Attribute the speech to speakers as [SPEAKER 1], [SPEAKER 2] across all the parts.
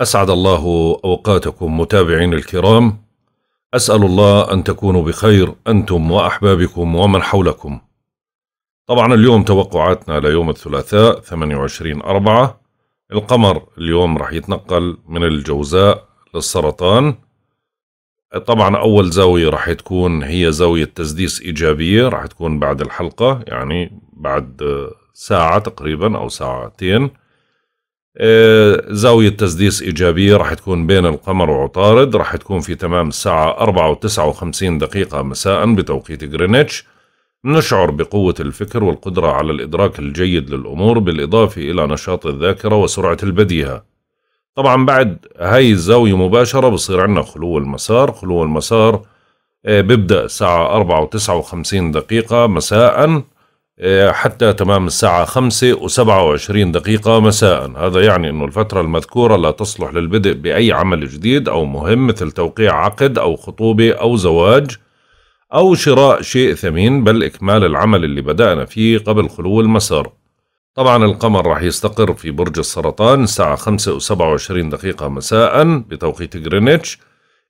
[SPEAKER 1] أسعد الله أوقاتكم متابعين الكرام أسأل الله أن تكونوا بخير أنتم وأحبابكم ومن حولكم طبعا اليوم توقعاتنا ليوم الثلاثاء 28 أربعة القمر اليوم رح يتنقل من الجوزاء للسرطان طبعا أول زاوية رح تكون هي زاوية تسديس إيجابية رح تكون بعد الحلقة يعني بعد ساعة تقريبا أو ساعتين آه، زاوية تسديس إيجابية راح تكون بين القمر وعطارد راح تكون في تمام الساعة 4 و59 دقيقة مساء بتوقيت غرينتش نشعر بقوة الفكر والقدرة على الإدراك الجيد للأمور بالإضافة إلى نشاط الذاكرة وسرعة البديهة طبعا بعد هاي الزاوية مباشرة بصير عندنا خلو المسار خلو المسار آه، بيبدأ الساعة 4 و59 دقيقة مساءً آه، حتى تمام الساعة 5 و27 دقيقة مساء هذا يعني أن الفترة المذكورة لا تصلح للبدء بأي عمل جديد أو مهم مثل توقيع عقد أو خطوبة أو زواج أو شراء شيء ثمين بل إكمال العمل اللي بدأنا فيه قبل خلو المسار طبعا القمر راح يستقر في برج السرطان الساعة 5 و27 دقيقة مساء بتوقيت غرينتش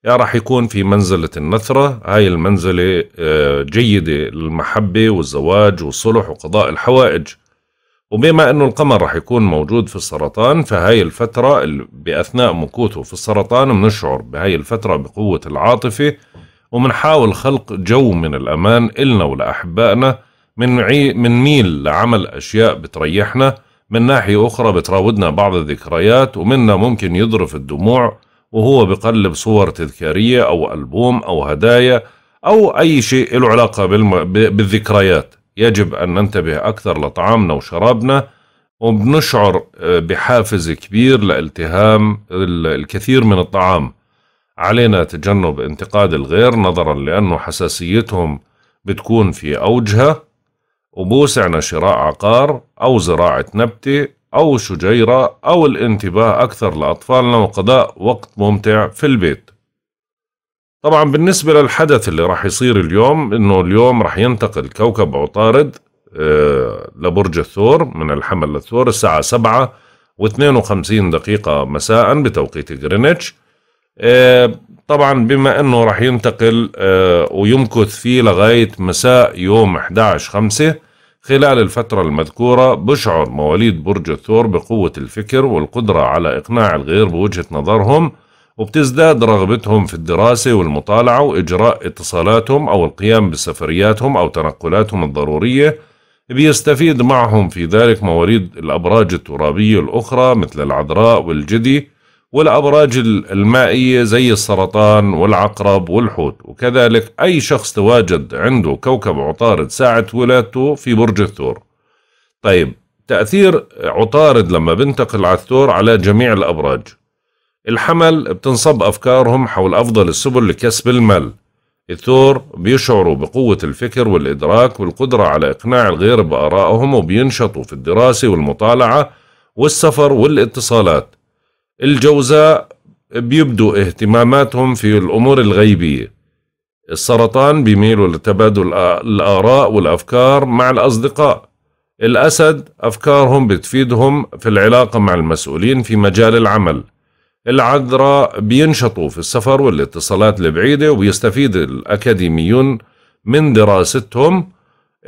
[SPEAKER 1] يا راح يكون في منزلة النثرة هاي المنزلة آه، جيدة للمحبة والزواج والصلح وقضاء الحوائج وبما أنه القمر راح يكون موجود في السرطان فهاي الفترة بأثناء مكوثه في السرطان بنشعر بهاي الفترة بقوة العاطفة ومنحاول خلق جو من الأمان إلنا ولأحبائنا من, عي... من ميل لعمل أشياء بتريحنا من ناحية أخرى بتراودنا بعض الذكريات ومنا ممكن يضرف الدموع وهو بقلب صور تذكارية أو ألبوم أو هدايا أو أي شيء له علاقة بالذكريات يجب أن ننتبه أكثر لطعامنا وشرابنا وبنشعر آه، بحافز كبير لالتهام الكثير من الطعام علينا تجنب انتقاد الغير نظرا لأنه حساسيتهم بتكون في أوجها وبوسعنا شراء عقار أو زراعة نبتة أو شجيرة أو الانتباه أكثر لأطفالنا وقضاء وقت ممتع في البيت طبعا بالنسبة للحدث اللي راح يصير اليوم إنه اليوم راح ينتقل كوكب عطارد آه، لبرج الثور من الحمل للثور الساعة سبعة و52 دقيقة مساء بتوقيت غرينتش آه، طبعا بما انه راح ينتقل آه، ويمكث فيه لغاية مساء يوم 11 5 خلال الفترة المذكورة بشعر مواليد برج الثور بقوة الفكر والقدرة على إقناع الغير بوجهة نظرهم وبتزداد رغبتهم في الدراسة والمطالعة وإجراء اتصالاتهم أو القيام بسفرياتهم أو تنقلاتهم الضرورية بيستفيد معهم في ذلك مواليد الأبراج الترابية الأخرى مثل العذراء والجدي والأبراج المائية زي السرطان والعقرب والحوت وكذلك أي شخص تواجد عنده كوكب عطارد ساعة ولادته في برج الثور طيب تأثير عطارد لما بنتقل على الثور على جميع الأبراج الحمل بتنصب أفكارهم حول أفضل السبل لكسب المال الثور بيشعروا بقوة الفكر والإدراك والقدرة على إقناع الغير بآرائهم وبينشطوا في الدراسة والمطالعة والسفر والاتصالات الجوزاء بيبدوا اهتماماتهم في الأمور الغيبية السرطان بيميلوا لتبادل الآراء والأفكار مع الأصدقاء الأسد أفكارهم بتفيدهم في العلاقة مع المسؤولين في مجال العمل العذراء بينشطوا في السفر والاتصالات البعيدة وبيستفيد الأكاديميون من دراستهم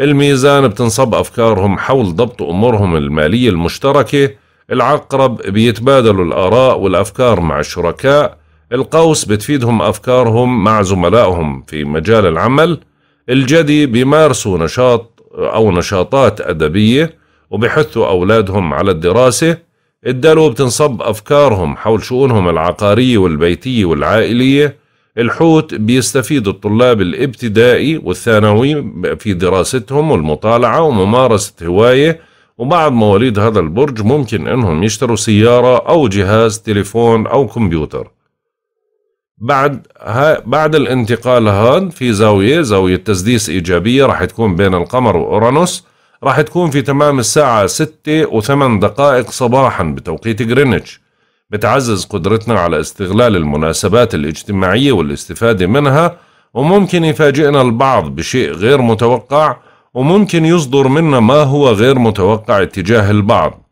[SPEAKER 1] الميزان بتنصب أفكارهم حول ضبط أمورهم المالية المشتركة العقرب بيتبادلوا الآراء والأفكار مع الشركاء القوس بتفيدهم أفكارهم مع زملائهم في مجال العمل الجدي بيمارسوا نشاط أو نشاطات أدبية وبيحثوا أولادهم على الدراسة الدلو بتنصب أفكارهم حول شؤونهم العقارية والبيتية والعائلية الحوت بيستفيد الطلاب الابتدائي والثانوي في دراستهم والمطالعة وممارسة هواية وبعض مواليد هذا البرج ممكن انهم يشتروا سيارة او جهاز تليفون او كمبيوتر بعد ها بعد الانتقال هاد في زاوية زاوية تسديس إيجابية راح تكون بين القمر وأورانوس راح تكون في تمام الساعة 6 و8 دقائق صباحا بتوقيت غرينتش بتعزز قدرتنا على استغلال المناسبات الاجتماعية والاستفادة منها وممكن يفاجئنا البعض بشيء غير متوقع وممكن يصدر منا ما هو غير متوقع اتجاه البعض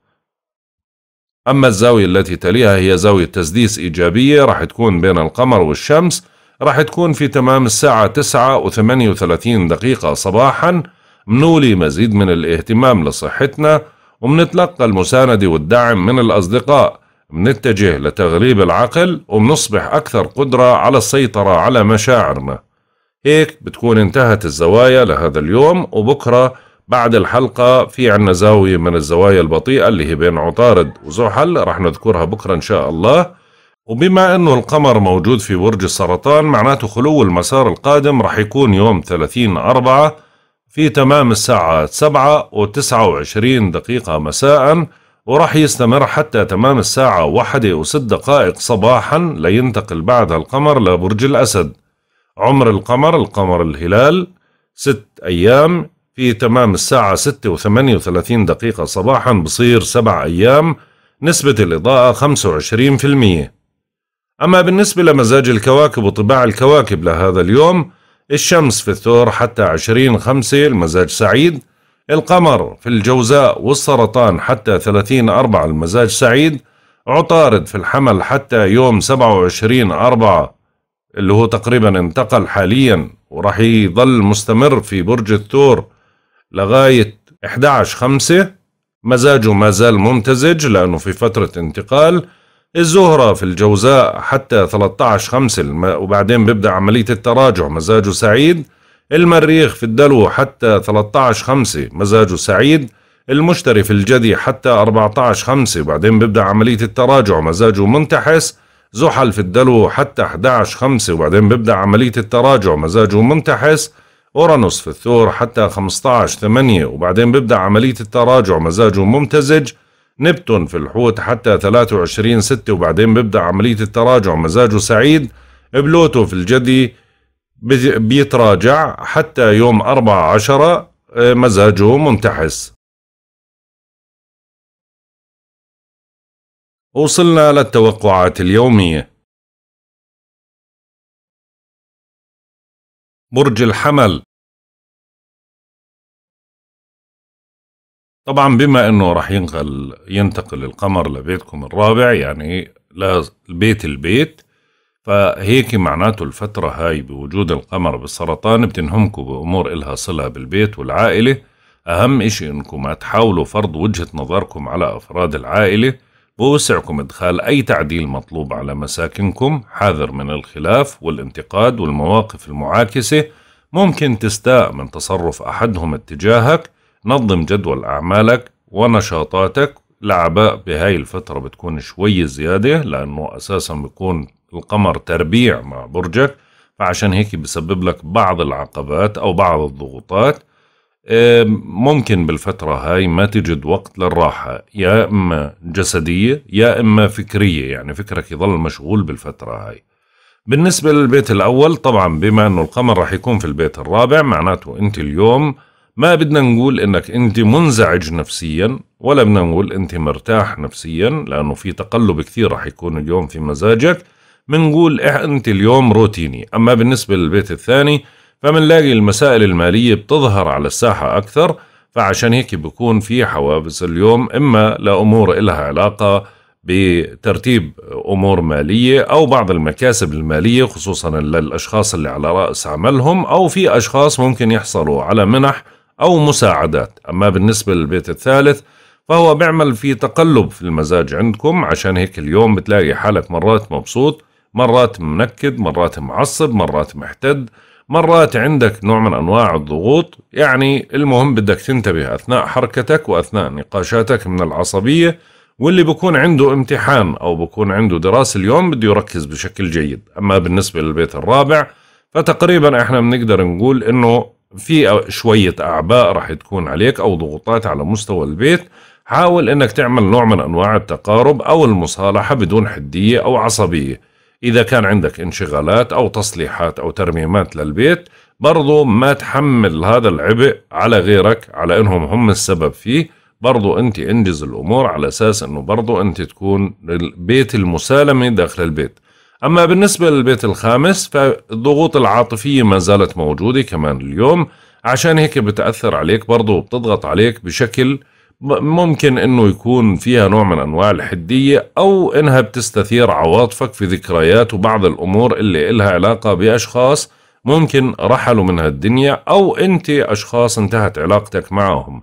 [SPEAKER 1] أما الزاوية التي تليها هي زاوية تسديس إيجابية راح تكون بين القمر والشمس راح تكون في تمام الساعة 9 و 38 دقيقة صباحا منولي مزيد من الاهتمام لصحتنا ومنتلقى المساندة والدعم من الأصدقاء منتجه لتغليب العقل ومنصبح أكثر قدرة على السيطرة على مشاعرنا هيك بتكون انتهت الزوايا لهذا اليوم وبكرة بعد الحلقة في عنا زاوية من الزوايا البطيئة اللي هي بين عطارد وزحل رح نذكرها بكرة إن شاء الله وبما أنه القمر موجود في برج السرطان معناته خلو المسار القادم رح يكون يوم 30 أربعة في تمام الساعة 7 و29 دقيقة مساءً وراح يستمر حتى تمام الساعة واحدة وست دقائق صباحا لينتقل بعدها القمر لبرج الأسد عمر القمر القمر الهلال ست أيام في تمام الساعة ستة وثمانية وثلاثين دقيقة صباحا بصير سبع أيام نسبة الإضاءة خمسة وعشرين في المية أما بالنسبة لمزاج الكواكب وطباع الكواكب لهذا اليوم الشمس في الثور حتى عشرين خمسة المزاج سعيد القمر في الجوزاء والسرطان حتى ثلاثين أربعة المزاج سعيد عطارد في الحمل حتى يوم سبعة وعشرين أربعة اللي هو تقريبا انتقل حاليا وراح يظل مستمر في برج الثور لغاية 11 5 مزاجه ما زال ممتزج لأنه في فترة انتقال الزهرة في الجوزاء حتى 13 5 وبعدين بيبدأ عملية التراجع مزاجه سعيد المريخ في الدلو حتى 13 5 مزاجه سعيد المشتري في الجدي حتى 14 5 وبعدين بيبدأ عملية التراجع مزاجه منتحس زحل في الدلو حتى 11 5 وبعدين بيبدأ عملية التراجع مزاجه منتحس أورانوس في الثور حتى 15 8 وبعدين بيبدأ عملية التراجع مزاجه ممتزج نبتون في الحوت حتى 23 6 وبعدين بيبدأ عملية التراجع مزاجه سعيد بلوتو في الجدي بيتراجع حتى يوم 4 10 آه، مزاجه منتحس
[SPEAKER 2] وصلنا للتوقعات اليومية برج الحمل
[SPEAKER 1] طبعا بما انه راح ينقل ينتقل القمر لبيتكم الرابع يعني لبيت البيت فهيك معناته الفترة هاي بوجود القمر بالسرطان بتنهمكم بأمور إلها صلة بالبيت والعائلة أهم إشي إنكم ما تحاولوا فرض وجهة نظركم على أفراد العائلة بوسعكم إدخال أي تعديل مطلوب على مساكنكم حاذر من الخلاف والانتقاد والمواقف المعاكسة ممكن تستاء من تصرف أحدهم اتجاهك نظم جدول أعمالك ونشاطاتك العباء بهاي الفترة بتكون شوي زيادة لأنه أساسا بيكون القمر تربيع مع برجك فعشان هيك بسبب لك بعض العقبات أو بعض الضغوطات ممكن بالفترة هاي ما تجد وقت للراحة يا إما جسدية يا إما فكرية يعني فكرك يظل مشغول بالفترة هاي بالنسبة للبيت الأول طبعا بما أنه القمر راح يكون في البيت الرابع معناته أنت اليوم ما بدنا نقول أنك أنت منزعج نفسيا ولا بدنا نقول أنت مرتاح نفسيا لأنه في تقلب كثير راح يكون اليوم في مزاجك بنقول أنت اليوم روتيني أما بالنسبة للبيت الثاني فمنلاقي المسائل المالية بتظهر على الساحة أكثر فعشان هيك بكون في حوافز اليوم إما لأمور إلها علاقة بترتيب أمور مالية أو بعض المكاسب المالية خصوصا للأشخاص اللي على رأس عملهم أو في أشخاص ممكن يحصلوا على منح أو مساعدات أما بالنسبة للبيت الثالث فهو بيعمل في تقلب في المزاج عندكم عشان هيك اليوم بتلاقي حالك مرات مبسوط مرات منكد مرات معصب مرات محتد مرات عندك نوع من أنواع الضغوط يعني المهم بدك تنتبه أثناء حركتك وأثناء نقاشاتك من العصبية واللي بكون عنده امتحان أو بكون عنده دراسة اليوم بده يركز بشكل جيد أما بالنسبة للبيت الرابع فتقريبا احنا بنقدر نقول انه في شوية أعباء راح تكون عليك أو ضغوطات على مستوى البيت حاول انك تعمل نوع من أنواع التقارب أو المصالحة بدون حدية أو عصبية إذا كان عندك انشغالات أو تصليحات أو ترميمات للبيت برضو ما تحمل هذا العبء على غيرك على إنهم هم السبب فيه برضو أنت انجز الأمور على أساس أنه برضو أنت تكون البيت المسالمة داخل البيت أما بالنسبة للبيت الخامس فالضغوط العاطفية ما زالت موجودة كمان اليوم عشان هيك بتأثر عليك برضو وبتضغط عليك بشكل ممكن انه يكون فيها نوع من انواع الحدية او انها بتستثير عواطفك في ذكريات وبعض الامور اللي إلها علاقة باشخاص ممكن رحلوا من هالدنيا او انت اشخاص انتهت علاقتك معهم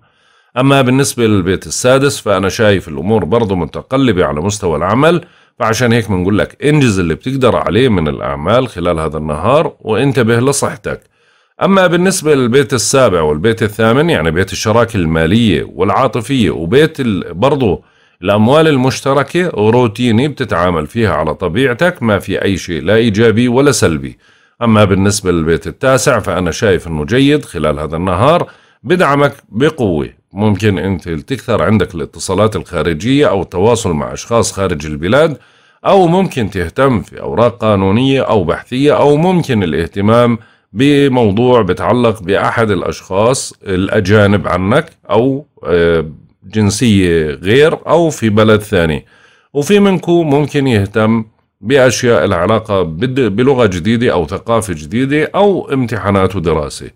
[SPEAKER 1] اما بالنسبة للبيت السادس فانا شايف الامور برضو متقلبة على مستوى العمل فعشان هيك بنقول لك انجز اللي بتقدر عليه من الاعمال خلال هذا النهار وانتبه لصحتك أما بالنسبة للبيت السابع والبيت الثامن يعني بيت الشراكة المالية والعاطفية وبيت برضو الأموال المشتركة روتيني بتتعامل فيها على طبيعتك ما في أي شيء لا إيجابي ولا سلبي أما بالنسبة للبيت التاسع فأنا شايف أنه جيد خلال هذا النهار بدعمك بقوة ممكن أنت تكثر عندك الاتصالات الخارجية أو التواصل مع أشخاص خارج البلاد أو ممكن تهتم في أوراق قانونية أو بحثية أو ممكن الاهتمام بموضوع بتعلق باحد الاشخاص الاجانب عنك او آه، جنسيه غير او في بلد ثاني وفي منكم ممكن يهتم باشياء العلاقه بلغه جديده او ثقافه جديده او امتحانات ودراسه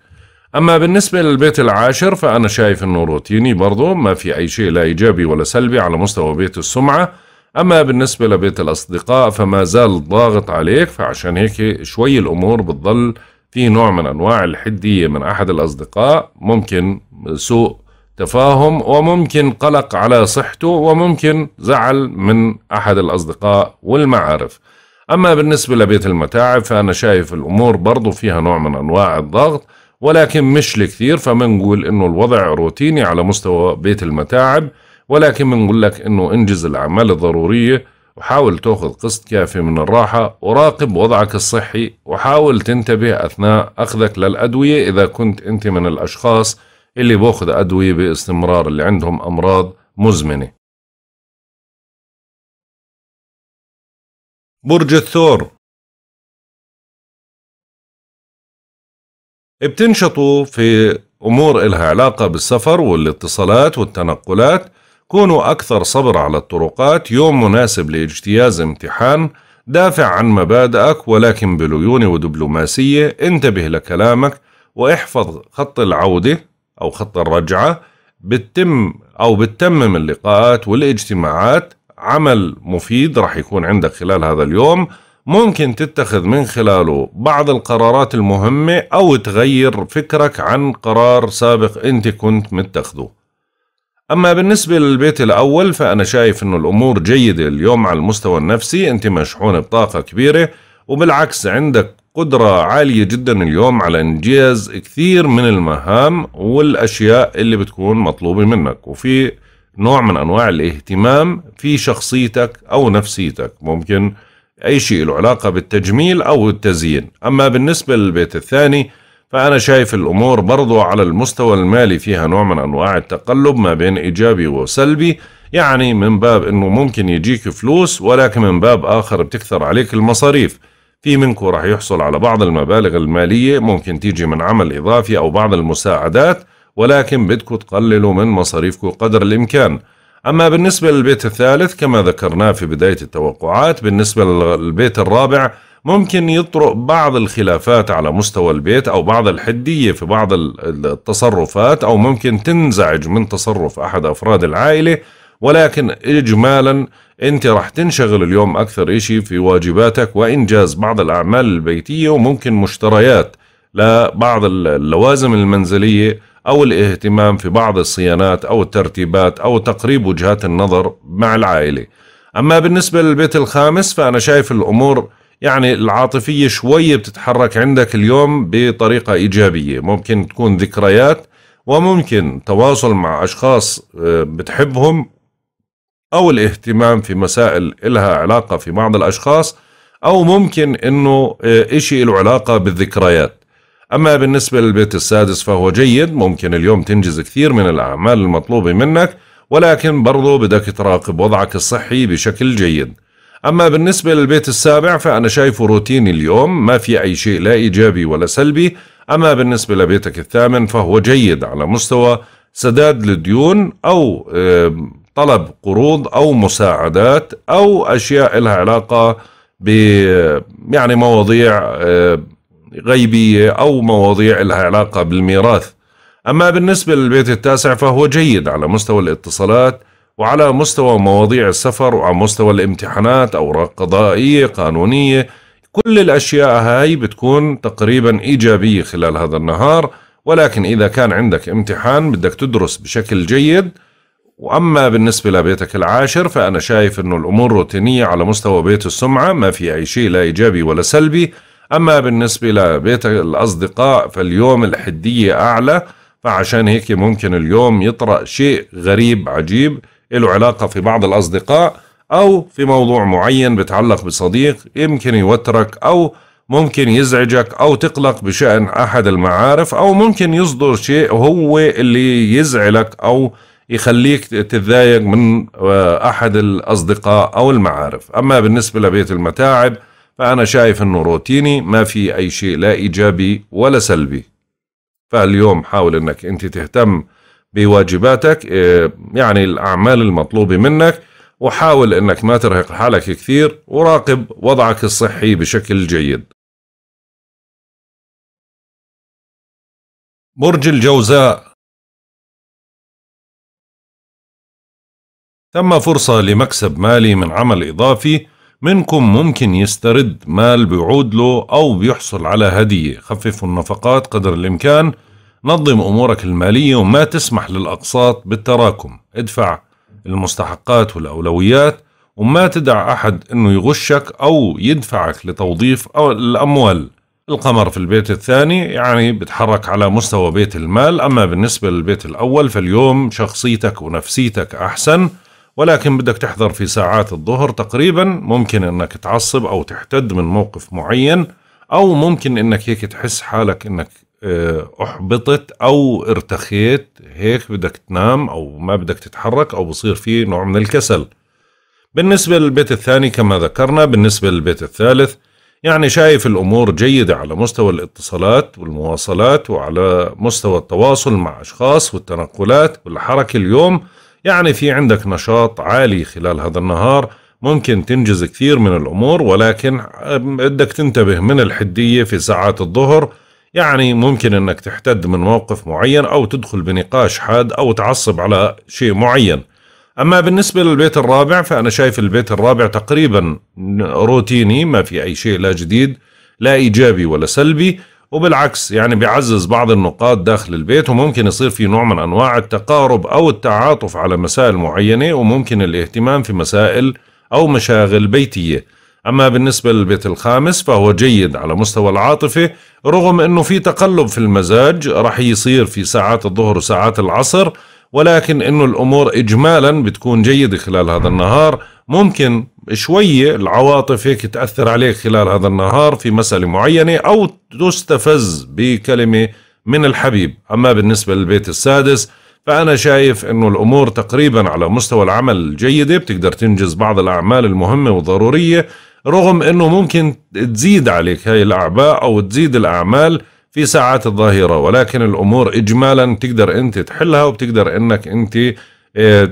[SPEAKER 1] اما بالنسبه للبيت العاشر فانا شايف انه روتيني برضه ما في اي شيء لا ايجابي ولا سلبي على مستوى بيت السمعه أما بالنسبة لبيت الأصدقاء فما زال ضاغط عليك فعشان هيك شوي الأمور بتضل في نوع من انواع الحديه من احد الاصدقاء ممكن سوء تفاهم وممكن قلق على صحته وممكن زعل من احد الاصدقاء والمعارف اما بالنسبه لبيت المتاعب فانا شايف الامور برضو فيها نوع من انواع الضغط ولكن مش لكثير فمنقول انه الوضع روتيني على مستوى بيت المتاعب ولكن بنقول لك انه انجز الاعمال الضروريه وحاول تأخذ قسط كافي من الراحة وراقب وضعك الصحي وحاول تنتبه أثناء أخذك للأدوية إذا كنت أنت من الأشخاص اللي بأخذ أدوية باستمرار اللي عندهم أمراض مزمنة
[SPEAKER 2] برج الثور
[SPEAKER 1] بتنشطوا في أمور إلها علاقة بالسفر والاتصالات والتنقلات كونوا أكثر صبر على الطرقات يوم مناسب لاجتياز امتحان دافع عن مبادئك ولكن بليونة ودبلوماسية انتبه لكلامك واحفظ خط العودة أو خط الرجعة بتتم أو بتتمم اللقاءات والاجتماعات عمل مفيد رح يكون عندك خلال هذا اليوم ممكن تتخذ من خلاله بعض القرارات المهمة أو تغير فكرك عن قرار سابق أنت كنت متخذه أما بالنسبة للبيت الأول فأنا شايف أنه الأمور جيدة اليوم على المستوى النفسي أنت مشحون بطاقة كبيرة وبالعكس عندك قدرة عالية جدا اليوم على إنجاز كثير من المهام والأشياء اللي بتكون مطلوبة منك وفي نوع من أنواع الاهتمام في شخصيتك أو نفسيتك ممكن أي شيء له علاقة بالتجميل أو التزيين أما بالنسبة للبيت الثاني فأنا شايف الأمور برضو على المستوى المالي فيها نوع من أنواع التقلب ما بين إيجابي وسلبي يعني من باب أنه ممكن يجيك فلوس ولكن من باب آخر بتكثر عليك المصاريف في منكم راح يحصل على بعض المبالغ المالية ممكن تيجي من عمل إضافي أو بعض المساعدات ولكن بدكم تقللوا من مصاريفكم قدر الإمكان أما بالنسبة للبيت الثالث كما ذكرناه في بداية التوقعات بالنسبة للبيت الرابع ممكن يطرق بعض الخلافات على مستوى البيت أو بعض الحدية في بعض التصرفات أو ممكن تنزعج من تصرف أحد أفراد العائلة ولكن إجمالا أنت راح تنشغل اليوم أكثر إشي في واجباتك وإنجاز بعض الأعمال البيتية وممكن مشتريات لبعض اللوازم المنزلية أو الاهتمام في بعض الصيانات أو الترتيبات أو تقريب وجهات النظر مع العائلة أما بالنسبة للبيت الخامس فأنا شايف الأمور يعني العاطفية شوية بتتحرك عندك اليوم بطريقة إيجابية ممكن تكون ذكريات وممكن تواصل مع أشخاص آه، بتحبهم أو الاهتمام في مسائل إلها علاقة في بعض الأشخاص أو ممكن أنه آه، إشي له علاقة بالذكريات أما بالنسبة للبيت السادس فهو جيد ممكن اليوم تنجز كثير من الأعمال المطلوبة منك ولكن برضو بدك تراقب وضعك الصحي بشكل جيد أما بالنسبة للبيت السابع فأنا شايفه روتيني اليوم ما في أي شيء لا إيجابي ولا سلبي أما بالنسبة لبيتك الثامن فهو جيد على مستوى سداد لديون أو طلب قروض أو مساعدات أو أشياء لها علاقة ب يعني مواضيع غيبية أو مواضيع لها علاقة بالميراث أما بالنسبة للبيت التاسع فهو جيد على مستوى الاتصالات وعلى مستوى مواضيع السفر وعلى مستوى الامتحانات أوراق قضائية قانونية كل الأشياء هاي بتكون تقريبا إيجابية خلال هذا النهار ولكن إذا كان عندك امتحان بدك تدرس بشكل جيد وأما بالنسبة لبيتك العاشر فأنا شايف أنه الأمور روتينية على مستوى بيت السمعة ما في أي شيء لا إيجابي ولا سلبي أما بالنسبة لبيت الأصدقاء فاليوم الحدية أعلى فعشان هيك ممكن اليوم يطرأ شيء غريب عجيب له علاقة في بعض الأصدقاء أو في موضوع معين بتعلق بصديق يمكن يوترك أو ممكن يزعجك أو تقلق بشأن أحد المعارف أو ممكن يصدر شيء هو اللي يزعلك أو يخليك تتضايق من آه، أحد الأصدقاء أو المعارف أما بالنسبة لبيت المتاعب فأنا شايف أنه روتيني ما في أي شيء لا إيجابي ولا سلبي فاليوم حاول أنك أنت تهتم بواجباتك آه، يعني الأعمال المطلوبة منك وحاول أنك ما ترهق حالك كثير وراقب وضعك الصحي بشكل جيد
[SPEAKER 2] برج الجوزاء تم فرصة
[SPEAKER 1] لمكسب مالي من عمل إضافي منكم ممكن يسترد مال بيعود له أو بيحصل على هدية خففوا النفقات قدر الإمكان نظم أمورك المالية وما تسمح للأقساط بالتراكم ادفع المستحقات والأولويات وما تدع أحد أنه يغشك أو يدفعك لتوظيف أو الأموال القمر في البيت الثاني يعني بتحرك على مستوى بيت المال أما بالنسبة للبيت الأول فاليوم شخصيتك ونفسيتك أحسن ولكن بدك تحذر في ساعات الظهر تقريبا ممكن أنك تعصب أو تحتد من موقف معين أو ممكن أنك هيك تحس حالك أنك آه، احبطت او ارتخيت هيك بدك تنام او ما بدك تتحرك او بصير في نوع من الكسل بالنسبة للبيت الثاني كما ذكرنا بالنسبة للبيت الثالث يعني شايف الأمور جيدة على مستوى الاتصالات والمواصلات وعلى مستوى التواصل مع أشخاص والتنقلات والحركة اليوم يعني في عندك نشاط عالي خلال هذا النهار ممكن تنجز كثير من الأمور ولكن آه، بدك تنتبه من الحدية في ساعات الظهر يعني ممكن انك تحتد من موقف معين او تدخل بنقاش حاد او تعصب على شيء معين اما بالنسبه للبيت الرابع فانا شايف البيت الرابع تقريبا روتيني ما في اي شيء لا جديد لا ايجابي ولا سلبي وبالعكس يعني بيعزز بعض النقاط داخل البيت وممكن يصير في نوع من انواع التقارب او التعاطف على مسائل معينه وممكن الاهتمام في مسائل او مشاغل بيتيه أما بالنسبة للبيت الخامس فهو جيد على مستوى العاطفة رغم أنه في تقلب في المزاج رح يصير في ساعات الظهر وساعات العصر ولكن أنه الأمور إجمالا بتكون جيدة خلال هذا النهار ممكن شوية العواطف هيك تأثر عليك خلال هذا النهار في مسألة معينة أو تستفز بكلمة من الحبيب أما بالنسبة للبيت السادس فأنا شايف أنه الأمور تقريبا على مستوى العمل جيدة بتقدر تنجز بعض الأعمال المهمة والضرورية رغم انه ممكن تزيد عليك هاي الاعباء او تزيد الاعمال في ساعات الظهيرة ولكن الامور اجمالا تقدر انت تحلها وبتقدر انك انت آه،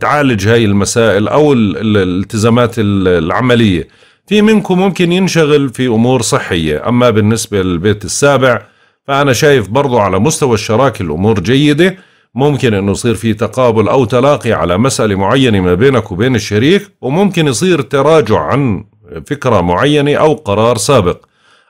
[SPEAKER 1] تعالج هاي المسائل او الالتزامات العملية في منكم ممكن ينشغل في امور صحية اما بالنسبة للبيت السابع فانا شايف برضو على مستوى الشراكة الامور جيدة ممكن انه يصير في تقابل او تلاقي على مسألة معينة ما بينك وبين الشريك وممكن يصير تراجع عن فكرة معينة او قرار سابق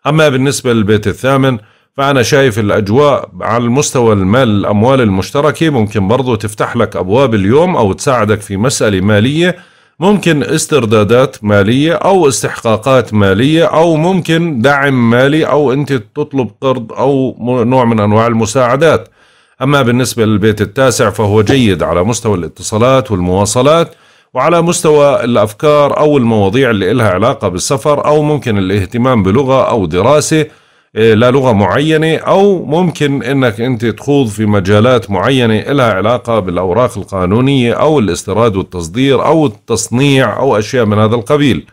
[SPEAKER 1] اما بالنسبة للبيت الثامن فأنا شايف الأجواء على المستوى المال الأموال المشتركة ممكن برضو تفتح لك أبواب اليوم أو تساعدك في مسألة مالية ممكن استردادات مالية أو استحقاقات مالية أو ممكن دعم مالي أو أنت تطلب قرض أو نوع من أنواع المساعدات أما بالنسبة للبيت التاسع فهو جيد على مستوى الاتصالات والمواصلات وعلى مستوى الأفكار أو المواضيع اللي إلها علاقة بالسفر أو ممكن الاهتمام بلغة أو دراسة إيه، لا لغة معينة أو ممكن أنك أنت تخوض في مجالات معينة إلها علاقة بالأوراق القانونية أو الاستيراد والتصدير أو التصنيع أو أشياء من هذا القبيل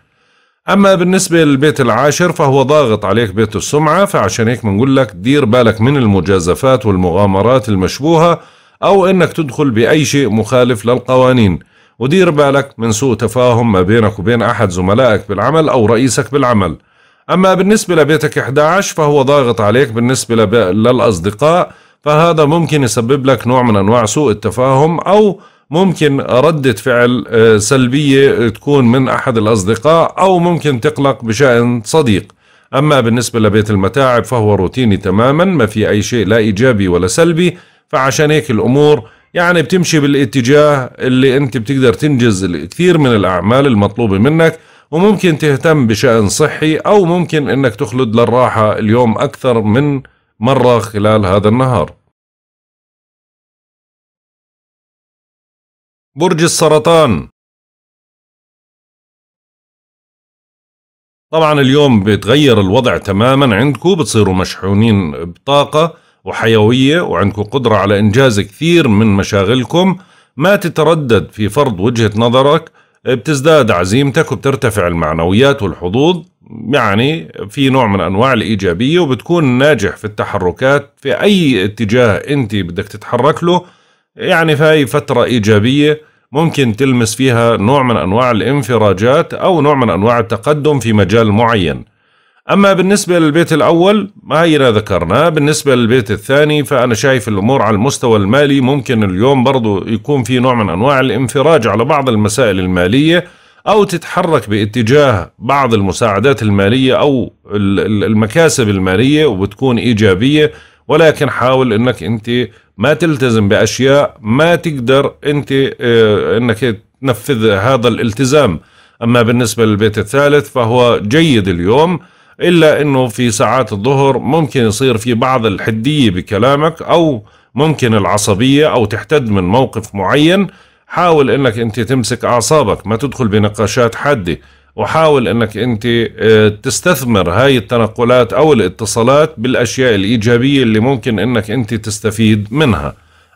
[SPEAKER 1] أما بالنسبة للبيت العاشر فهو ضاغط عليك بيت السمعة فعشان هيك بنقول لك دير بالك من المجازفات والمغامرات المشبوهة أو إنك تدخل بأي شيء مخالف للقوانين ودير بالك من سوء تفاهم ما بينك وبين أحد زملائك بالعمل أو رئيسك بالعمل أما بالنسبة لبيتك 11 فهو ضاغط عليك بالنسبة للأصدقاء فهذا ممكن يسبب لك نوع من أنواع سوء التفاهم أو ممكن ردة فعل آه، سلبية آه، تكون من أحد الأصدقاء أو ممكن تقلق بشأن صديق أما بالنسبة لبيت المتاعب فهو روتيني تماما ما في أي شيء لا إيجابي ولا سلبي فعشان هيك الأمور يعني بتمشي بالاتجاه اللي أنت بتقدر تنجز كثير من الأعمال المطلوبة منك وممكن تهتم بشأن صحي أو ممكن أنك تخلد للراحة اليوم أكثر من مرة خلال هذا النهار
[SPEAKER 2] برج السرطان طبعا اليوم بيتغير الوضع
[SPEAKER 1] تماما عندكم بتصيروا مشحونين بطاقة وحيوية وعندكم قدرة على إنجاز كثير من مشاغلكم ما تتردد في فرض وجهة نظرك بتزداد عزيمتك وبترتفع المعنويات والحظوظ يعني في نوع من أنواع الإيجابية وبتكون ناجح في التحركات في أي اتجاه أنت بدك تتحرك له يعني في هاي فترة إيجابية ممكن تلمس فيها نوع من أنواع الانفراجات أو نوع من أنواع التقدم في مجال معين أما بالنسبة للبيت الأول ما هينا ذكرناه بالنسبة للبيت الثاني فأنا شايف الأمور على المستوى المالي ممكن اليوم برضو يكون في نوع من أنواع الانفراج على بعض المسائل المالية أو تتحرك باتجاه بعض المساعدات المالية أو المكاسب المالية وبتكون إيجابية ولكن حاول أنك أنت ما تلتزم باشياء ما تقدر انت آه، انك تنفذ هذا الالتزام اما بالنسبه للبيت الثالث فهو جيد اليوم الا انه في ساعات الظهر ممكن يصير في بعض الحديه بكلامك او ممكن العصبيه او تحتد من موقف معين حاول انك انت تمسك اعصابك ما تدخل بنقاشات حاده وحاول انك انت آه، تستثمر هاي التنقلات او الاتصالات بالاشياء الايجابيه اللي ممكن انك انت تستفيد منها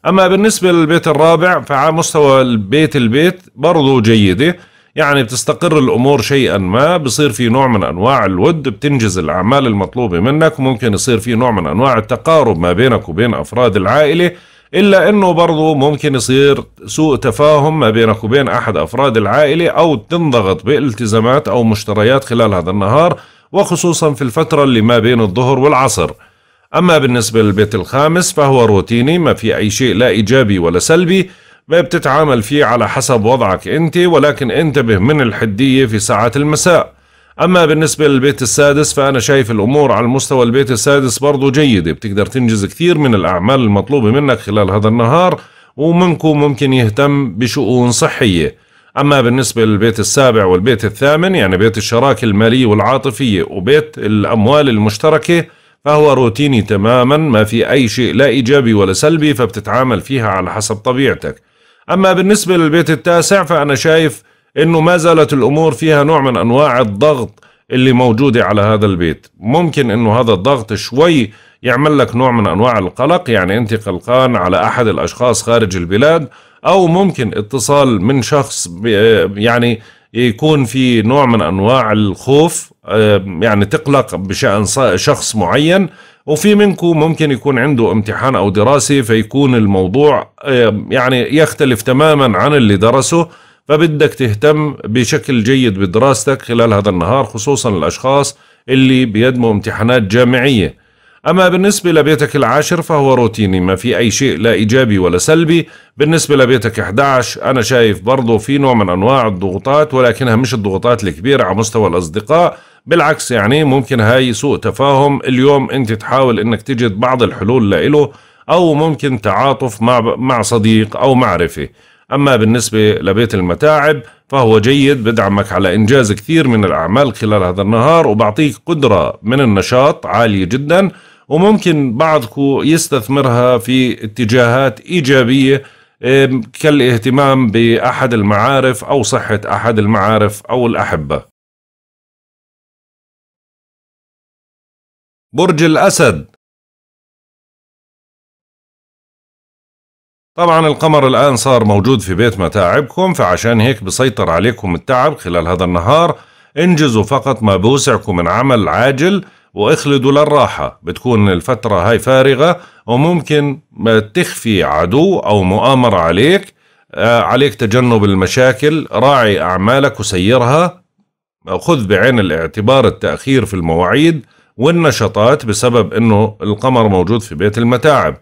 [SPEAKER 1] اما بالنسبه للبيت الرابع فعلى مستوى البيت البيت برضه جيده يعني بتستقر الامور شيئا ما بصير في نوع من انواع الود بتنجز الاعمال المطلوبه منك وممكن يصير في نوع من انواع التقارب ما بينك وبين افراد العائله الا انه برضه ممكن يصير سوء تفاهم ما بينك وبين احد افراد العائله او تنضغط بالتزامات او مشتريات خلال هذا النهار وخصوصا في الفتره اللي ما بين الظهر والعصر اما بالنسبه للبيت الخامس فهو روتيني ما في اي شيء لا ايجابي ولا سلبي بتتعامل فيه على حسب وضعك انت ولكن انتبه من الحديه في ساعات المساء أما بالنسبة للبيت السادس فأنا شايف الأمور على المستوى البيت السادس برضو جيدة بتقدر تنجز كثير من الأعمال المطلوبة منك خلال هذا النهار ومنكم ممكن يهتم بشؤون صحية أما بالنسبة للبيت السابع والبيت الثامن يعني بيت الشراكة المالية والعاطفية وبيت الأموال المشتركة فهو روتيني تماما ما في أي شيء لا إيجابي ولا سلبي فبتتعامل فيها على حسب طبيعتك أما بالنسبة للبيت التاسع فأنا شايف انه ما زالت الامور فيها نوع من انواع الضغط اللي موجودة على هذا البيت ممكن انه هذا الضغط شوي يعمل لك نوع من انواع القلق يعني انت قلقان على احد الاشخاص خارج البلاد او ممكن اتصال من شخص يعني يكون في نوع من انواع الخوف يعني تقلق بشان شخص معين وفي منكم ممكن يكون عنده امتحان او دراسه فيكون الموضوع يعني يختلف تماما عن اللي درسه فبدك تهتم بشكل جيد بدراستك خلال هذا النهار خصوصا الأشخاص اللي بيدموا امتحانات جامعية أما بالنسبة لبيتك العاشر فهو روتيني ما في أي شيء لا إيجابي ولا سلبي بالنسبة لبيتك 11 أنا شايف برضو في نوع من أنواع الضغوطات ولكنها مش الضغوطات الكبيرة على مستوى الأصدقاء بالعكس يعني ممكن هاي سوء تفاهم اليوم أنت تحاول أنك تجد بعض الحلول لإله أو ممكن تعاطف مع مع صديق أو معرفة أما بالنسبة لبيت المتاعب فهو جيد بدعمك على إنجاز كثير من الأعمال خلال هذا النهار وبعطيك قدرة من النشاط عالية جدا وممكن بعضكم يستثمرها في اتجاهات إيجابية كالاهتمام بأحد المعارف أو صحة أحد المعارف أو الأحبة
[SPEAKER 2] برج الأسد
[SPEAKER 1] طبعا القمر الآن صار موجود في بيت متاعبكم فعشان هيك بسيطر عليكم التعب خلال هذا النهار انجزوا فقط ما بوسعكم من عمل عاجل واخلدوا للراحة بتكون الفترة هاي فارغة وممكن تخفي عدو أو مؤامرة عليك آه، عليك تجنب المشاكل راعي أعمالك وسيرها خذ بعين الاعتبار التأخير في المواعيد والنشاطات بسبب أنه القمر موجود في بيت المتاعب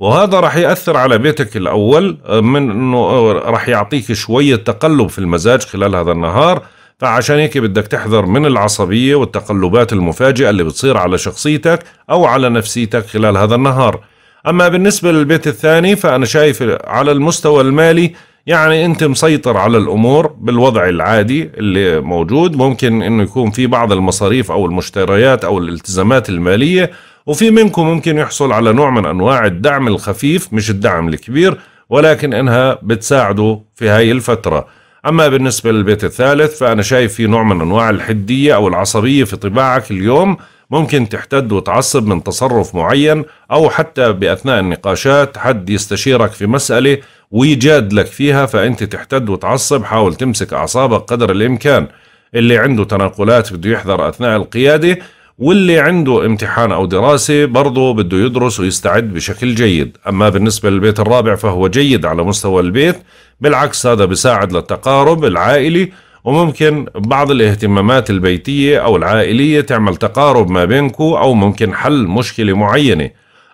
[SPEAKER 1] وهذا راح يأثر على بيتك الأول آه، من أنه آه، راح يعطيك شوية تقلب في المزاج خلال هذا النهار فعشان هيك بدك تحذر من العصبية والتقلبات المفاجئة اللي بتصير على شخصيتك أو على نفسيتك خلال هذا النهار أما بالنسبة للبيت الثاني فأنا شايف على المستوى المالي يعني أنت مسيطر على الأمور بالوضع العادي اللي موجود ممكن أنه يكون في بعض المصاريف أو المشتريات أو الالتزامات المالية وفي منكم ممكن يحصل على نوع من أنواع الدعم الخفيف مش الدعم الكبير ولكن إنها بتساعده في هاي الفترة أما بالنسبة للبيت الثالث فأنا شايف في نوع من أنواع الحدية أو العصبية في طباعك اليوم ممكن تحتد وتعصب من تصرف معين أو حتى بأثناء النقاشات حد يستشيرك في مسألة ويجادلك فيها فأنت تحتد وتعصب حاول تمسك أعصابك قدر الإمكان اللي عنده تناقلات بده يحذر أثناء القيادة واللي عنده امتحان أو دراسة برضه بده يدرس ويستعد بشكل جيد أما بالنسبة للبيت الرابع فهو جيد على مستوى البيت بالعكس هذا بيساعد للتقارب العائلي وممكن بعض الاهتمامات البيتية أو العائلية تعمل تقارب ما بينكو أو ممكن حل مشكلة معينة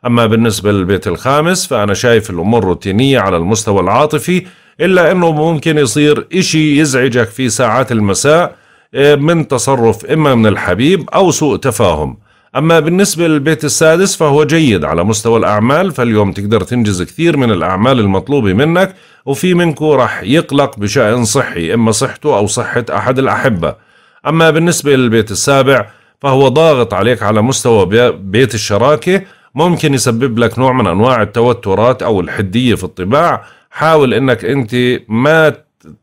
[SPEAKER 1] أما بالنسبة للبيت الخامس فأنا شايف الأمور روتينية على المستوى العاطفي إلا أنه ممكن يصير إشي يزعجك في ساعات المساء إيه، من تصرف إما من الحبيب أو سوء تفاهم أما بالنسبة للبيت السادس فهو جيد على مستوى الأعمال فاليوم تقدر تنجز كثير من الأعمال المطلوبة منك وفي منكو رح يقلق بشأن صحي إما صحته أو صحة أحد الأحبة أما بالنسبة للبيت السابع فهو ضاغط عليك على مستوى بيت الشراكة ممكن يسبب لك نوع من أنواع التوترات أو الحدية في الطباع حاول أنك أنت ما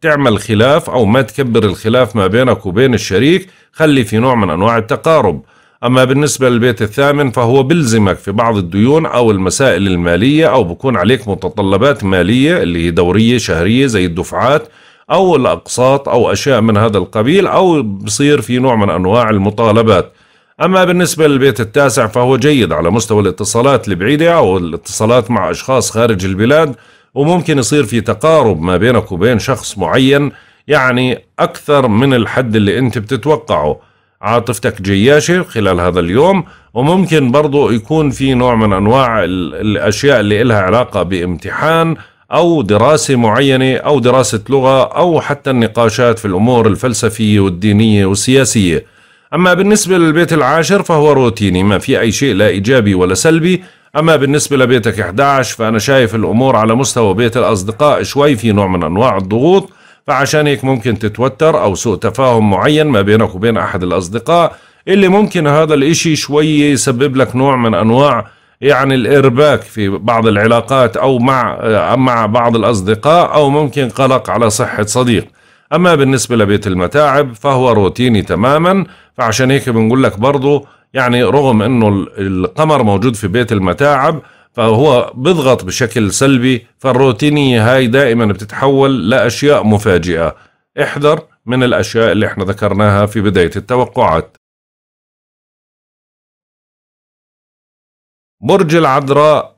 [SPEAKER 1] تعمل خلاف او ما تكبر الخلاف ما بينك وبين الشريك خلي في نوع من انواع التقارب اما بالنسبه للبيت الثامن فهو بلزمك في بعض الديون او المسائل الماليه او بكون عليك متطلبات ماليه اللي هي دوريه شهريه زي الدفعات او الاقساط او اشياء من هذا القبيل او بصير في نوع من انواع المطالبات أما بالنسبة للبيت التاسع فهو جيد على مستوى الاتصالات البعيدة أو الاتصالات مع أشخاص خارج البلاد وممكن يصير في تقارب ما بينك وبين شخص معين يعني أكثر من الحد اللي أنت بتتوقعه عاطفتك جياشة خلال هذا اليوم وممكن برضو يكون في نوع من أنواع الأشياء اللي إلها علاقة بامتحان أو دراسة معينة أو دراسة لغة أو حتى النقاشات في الأمور الفلسفية والدينية والسياسية أما بالنسبة للبيت العاشر فهو روتيني ما في أي شيء لا إيجابي ولا سلبي أما بالنسبة لبيتك 11 فأنا شايف الأمور على مستوى بيت الأصدقاء شوي في نوع من أنواع الضغوط فعشان هيك ممكن تتوتر أو سوء تفاهم معين ما بينك وبين أحد الأصدقاء اللي ممكن هذا الإشي شوي يسبب لك نوع من أنواع يعني الإرباك في بعض العلاقات أو مع مع بعض الأصدقاء أو ممكن قلق على صحة صديق أما بالنسبة لبيت المتاعب فهو روتيني تماما فعشان هيك بنقول لك برضه يعني رغم انه القمر موجود في بيت المتاعب فهو بيضغط بشكل سلبي فالروتينية هاي دائما بتتحول لأشياء مفاجئة احذر من الأشياء اللي احنا ذكرناها في بداية التوقعات
[SPEAKER 2] برج العذراء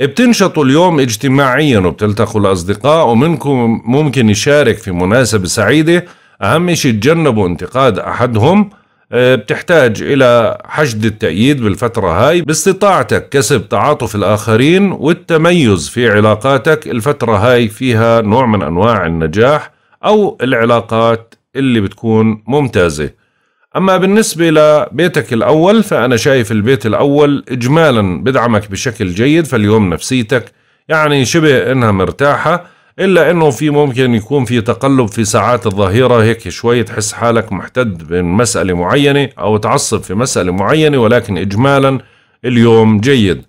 [SPEAKER 1] بتنشطوا اليوم اجتماعيا وبتلتقوا الأصدقاء ومنكم ممكن يشارك في مناسبة سعيدة أهم شيء تجنبوا انتقاد أحدهم آه، بتحتاج إلى حشد التأييد بالفترة هاي باستطاعتك كسب تعاطف الآخرين والتميز في علاقاتك الفترة هاي فيها نوع من أنواع النجاح أو العلاقات اللي بتكون ممتازة أما بالنسبة لبيتك الأول فأنا شايف البيت الأول إجمالا بدعمك بشكل جيد فاليوم نفسيتك يعني شبه إنها مرتاحة الا انه في ممكن يكون في تقلب في ساعات الظهيره هيك شوي تحس حالك محتد بين مساله معينه او تعصب في مساله معينه ولكن اجمالا اليوم جيد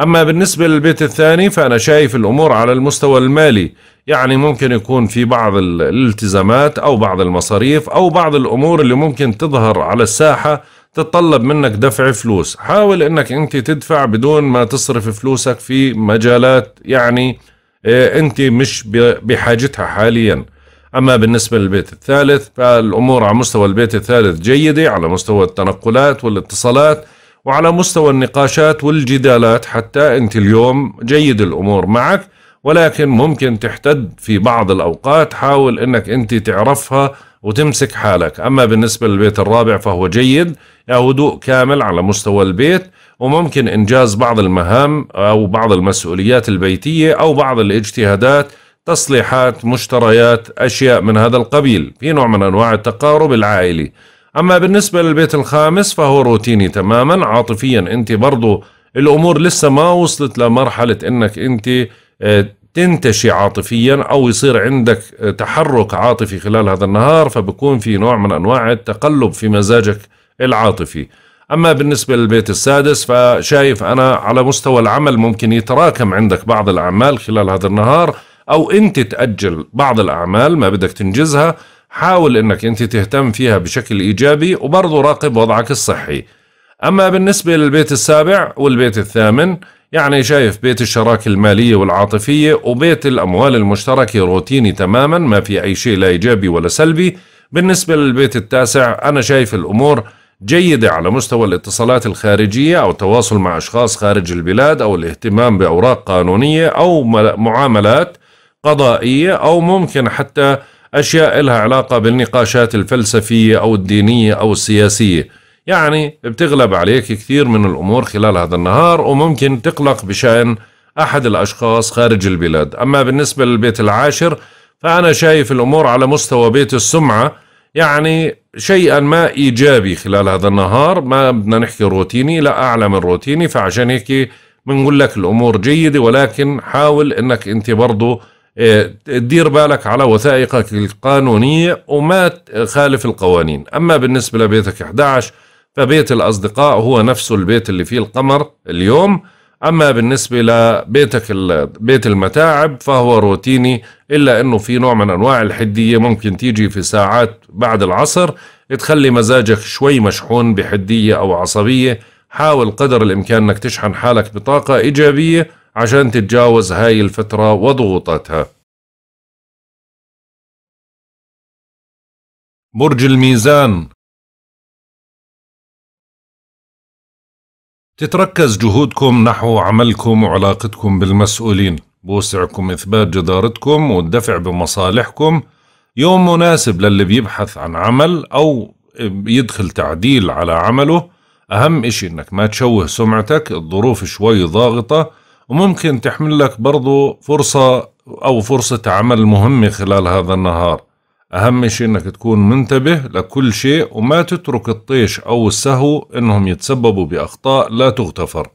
[SPEAKER 1] اما بالنسبه للبيت الثاني فانا شايف الامور على المستوى المالي يعني ممكن يكون في بعض الالتزامات او بعض المصاريف او بعض الامور اللي ممكن تظهر على الساحه تتطلب منك دفع فلوس حاول انك انت تدفع بدون ما تصرف فلوسك في مجالات يعني إيه، انت مش بحاجتها حاليا اما بالنسبه للبيت الثالث فالامور على مستوى البيت الثالث جيده على مستوى التنقلات والاتصالات وعلى مستوى النقاشات والجدالات حتى انت اليوم جيد الامور معك ولكن ممكن تحتد في بعض الاوقات حاول انك انت تعرفها وتمسك حالك اما بالنسبه للبيت الرابع فهو جيد هدوء كامل على مستوى البيت وممكن إنجاز بعض المهام أو بعض المسؤوليات البيتية أو بعض الاجتهادات تصليحات مشتريات أشياء من هذا القبيل في نوع من أنواع التقارب العائلي أما بالنسبة للبيت الخامس فهو روتيني تماما عاطفيا أنت برضو الأمور لسه ما وصلت لمرحلة أنك أنت آه، تنتشي عاطفيا أو يصير عندك تحرك عاطفي خلال هذا النهار فبكون في نوع من أنواع التقلب في مزاجك العاطفي أما بالنسبة للبيت السادس فشايف أنا على مستوى العمل ممكن يتراكم عندك بعض الأعمال خلال هذا النهار أو أنت تأجل بعض الأعمال ما بدك تنجزها حاول أنك أنت تهتم فيها بشكل إيجابي وبرضه راقب وضعك الصحي أما بالنسبة للبيت السابع والبيت الثامن يعني شايف بيت الشراكة المالية والعاطفية وبيت الأموال المشتركة روتيني تماما ما في أي شيء لا إيجابي ولا سلبي بالنسبة للبيت التاسع أنا شايف الأمور جيدة على مستوى الاتصالات الخارجية أو التواصل مع أشخاص خارج البلاد أو الاهتمام بأوراق قانونية أو معاملات قضائية أو ممكن حتى أشياء لها علاقة بالنقاشات الفلسفية أو الدينية أو السياسية يعني بتغلب عليك كثير من الأمور خلال هذا النهار وممكن تقلق بشأن أحد الأشخاص خارج البلاد أما بالنسبة للبيت العاشر فأنا شايف الأمور على مستوى بيت السمعة يعني شيئا ما ايجابي خلال هذا النهار ما بدنا نحكي روتيني لا اعلى من روتيني فعشان هيك بنقول لك الامور جيده ولكن حاول انك انت برضه إيه، تدير بالك على وثائقك القانونيه وما تخالف القوانين اما بالنسبه لبيتك 11 فبيت الاصدقاء هو نفسه البيت اللي فيه القمر اليوم أما بالنسبة لبيتك بيت المتاعب فهو روتيني إلا أنه في نوع من أنواع الحدية ممكن تيجي في ساعات بعد العصر تخلي مزاجك شوي مشحون بحدية أو عصبية حاول قدر الإمكان أنك تشحن حالك بطاقة إيجابية عشان تتجاوز هاي الفترة وضغوطاتها
[SPEAKER 2] برج الميزان تتركز
[SPEAKER 1] جهودكم نحو عملكم وعلاقتكم بالمسؤولين بوسعكم إثبات جدارتكم والدفع بمصالحكم يوم مناسب للي بيبحث عن عمل أو يدخل تعديل على عمله أهم إشي إنك ما تشوه سمعتك الظروف شوي ضاغطة وممكن تحمل لك برضو فرصة أو فرصة عمل مهمة خلال هذا النهار أهم شيء إنك تكون منتبه لكل شيء وما تترك الطيش أو السهو إنهم يتسببوا بأخطاء لا تغتفر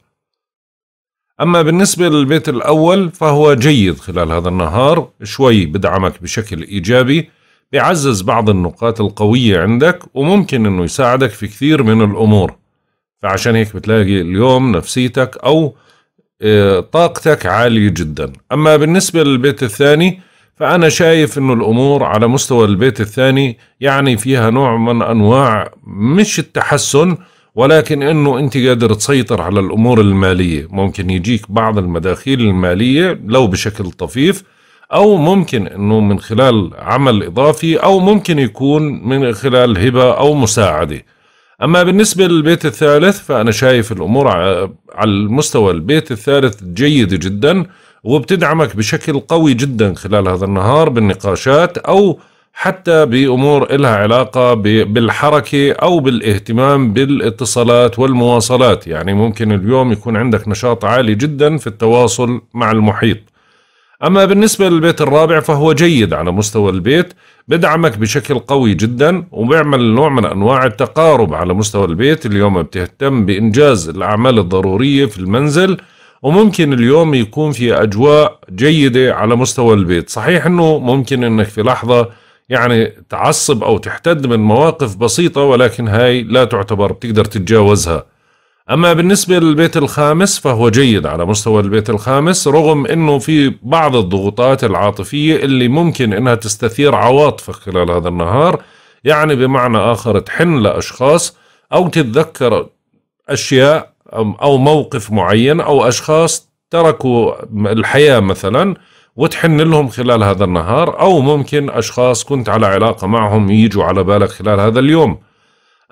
[SPEAKER 1] أما بالنسبة للبيت الأول فهو جيد خلال هذا النهار شوي بدعمك بشكل إيجابي بيعزز بعض النقاط القوية عندك وممكن إنه يساعدك في كثير من الأمور فعشان هيك بتلاقي اليوم نفسيتك أو آه، طاقتك عالية جدا أما بالنسبة للبيت الثاني فأنا شايف إنه الأمور على مستوى البيت الثاني يعني فيها نوع من أنواع مش التحسن ولكن انه انت قادر تسيطر على الامور الماليه ممكن يجيك بعض المداخيل الماليه لو بشكل طفيف او ممكن انه من خلال عمل اضافي او ممكن يكون من خلال هبه او مساعده اما بالنسبه للبيت الثالث فانا شايف الامور على مستوى البيت الثالث جيده جدا وبتدعمك بشكل قوي جدا خلال هذا النهار بالنقاشات أو حتى بأمور إلها علاقة بالحركة أو بالاهتمام بالاتصالات والمواصلات يعني ممكن اليوم يكون عندك نشاط عالي جدا في التواصل مع المحيط أما بالنسبة للبيت الرابع فهو جيد على مستوى البيت بدعمك بشكل قوي جدا وبيعمل نوع من أنواع التقارب على مستوى البيت اليوم بتهتم بإنجاز الأعمال الضرورية في المنزل وممكن اليوم يكون في أجواء جيدة على مستوى البيت صحيح أنه ممكن أنك في لحظة يعني تعصب أو تحتد من مواقف بسيطة ولكن هاي لا تعتبر بتقدر تتجاوزها أما بالنسبة للبيت الخامس فهو جيد على مستوى البيت الخامس رغم أنه في بعض الضغوطات العاطفية اللي ممكن أنها تستثير عواطفك خلال هذا النهار يعني بمعنى آخر تحن لأشخاص أو تتذكر أشياء او موقف معين او اشخاص تركوا الحياه مثلا وتحن لهم خلال هذا النهار او ممكن اشخاص كنت على علاقه معهم يجوا على بالك خلال هذا اليوم.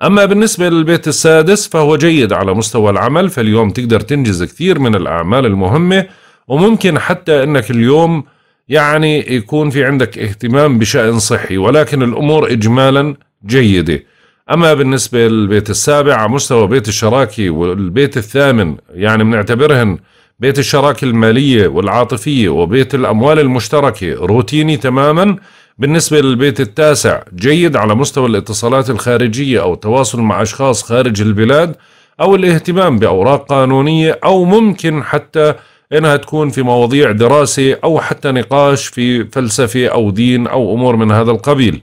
[SPEAKER 1] اما بالنسبه للبيت السادس فهو جيد على مستوى العمل فاليوم تقدر تنجز كثير من الاعمال المهمه وممكن حتى انك اليوم يعني يكون في عندك اهتمام بشأن صحي ولكن الامور اجمالا جيده. أما بالنسبة للبيت السابع على مستوى بيت الشراكي والبيت الثامن يعني بنعتبرهن بيت الشراكة المالية والعاطفية وبيت الأموال المشتركة روتيني تماما بالنسبة للبيت التاسع جيد على مستوى الاتصالات الخارجية أو التواصل مع أشخاص خارج البلاد أو الاهتمام بأوراق قانونية أو ممكن حتى إنها تكون في مواضيع دراسة أو حتى نقاش في فلسفة أو دين أو أمور من هذا القبيل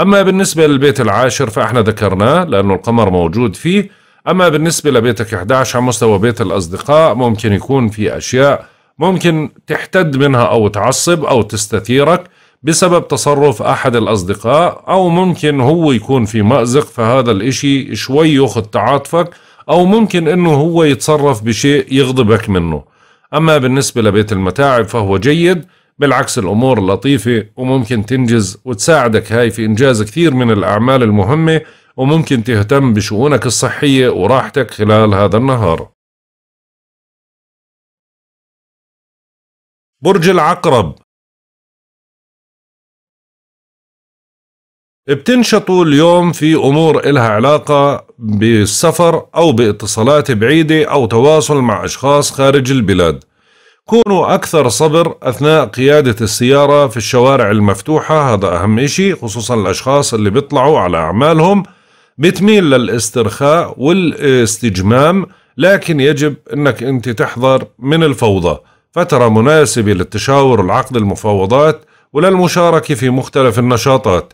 [SPEAKER 1] أما بالنسبة للبيت العاشر فإحنا ذكرناه لأنه القمر موجود فيه أما بالنسبة لبيتك 11 على مستوى بيت الأصدقاء ممكن يكون في أشياء ممكن تحتد منها أو تعصب أو تستثيرك بسبب تصرف أحد الأصدقاء أو ممكن هو يكون في مأزق فهذا الإشي شوي يأخذ تعاطفك أو ممكن أنه هو يتصرف بشيء يغضبك منه أما بالنسبة لبيت المتاعب فهو جيد بالعكس الأمور لطيفة وممكن تنجز وتساعدك هاي في إنجاز كثير من الأعمال المهمة وممكن تهتم بشؤونك الصحية وراحتك خلال هذا النهار
[SPEAKER 2] برج العقرب
[SPEAKER 1] بتنشطوا اليوم في أمور إلها علاقة بالسفر أو باتصالات بعيدة أو تواصل مع أشخاص خارج البلاد كونوا أكثر صبر أثناء قيادة السيارة في الشوارع المفتوحة هذا أهم إشي خصوصا الأشخاص اللي بيطلعوا على أعمالهم بتميل للاسترخاء والاستجمام لكن يجب أنك أنت تحذر من الفوضى فترة مناسبة للتشاور والعقد المفاوضات وللمشاركة في مختلف النشاطات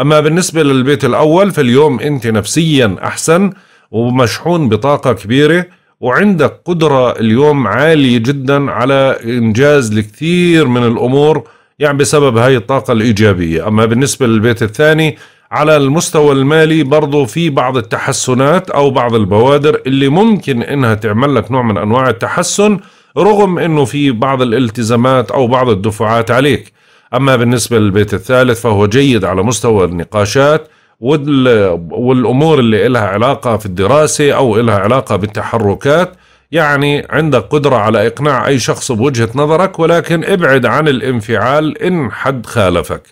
[SPEAKER 1] أما بالنسبة للبيت الأول فاليوم أنت نفسيا أحسن ومشحون بطاقة كبيرة وعندك قدرة اليوم عالية جدا على إنجاز الكثير من الأمور يعني بسبب هاي الطاقة الإيجابية أما بالنسبة للبيت الثاني على المستوى المالي برضو في بعض التحسنات أو بعض البوادر اللي ممكن إنها تعمل لك نوع من أنواع التحسن رغم إنه في بعض الالتزامات أو بعض الدفعات عليك أما بالنسبة للبيت الثالث فهو جيد على مستوى النقاشات والامور اللي لها علاقه في الدراسه او لها علاقه بالتحركات يعني عندك قدرة على إقناع أي شخص بوجهة نظرك ولكن ابعد عن الانفعال إن حد خالفك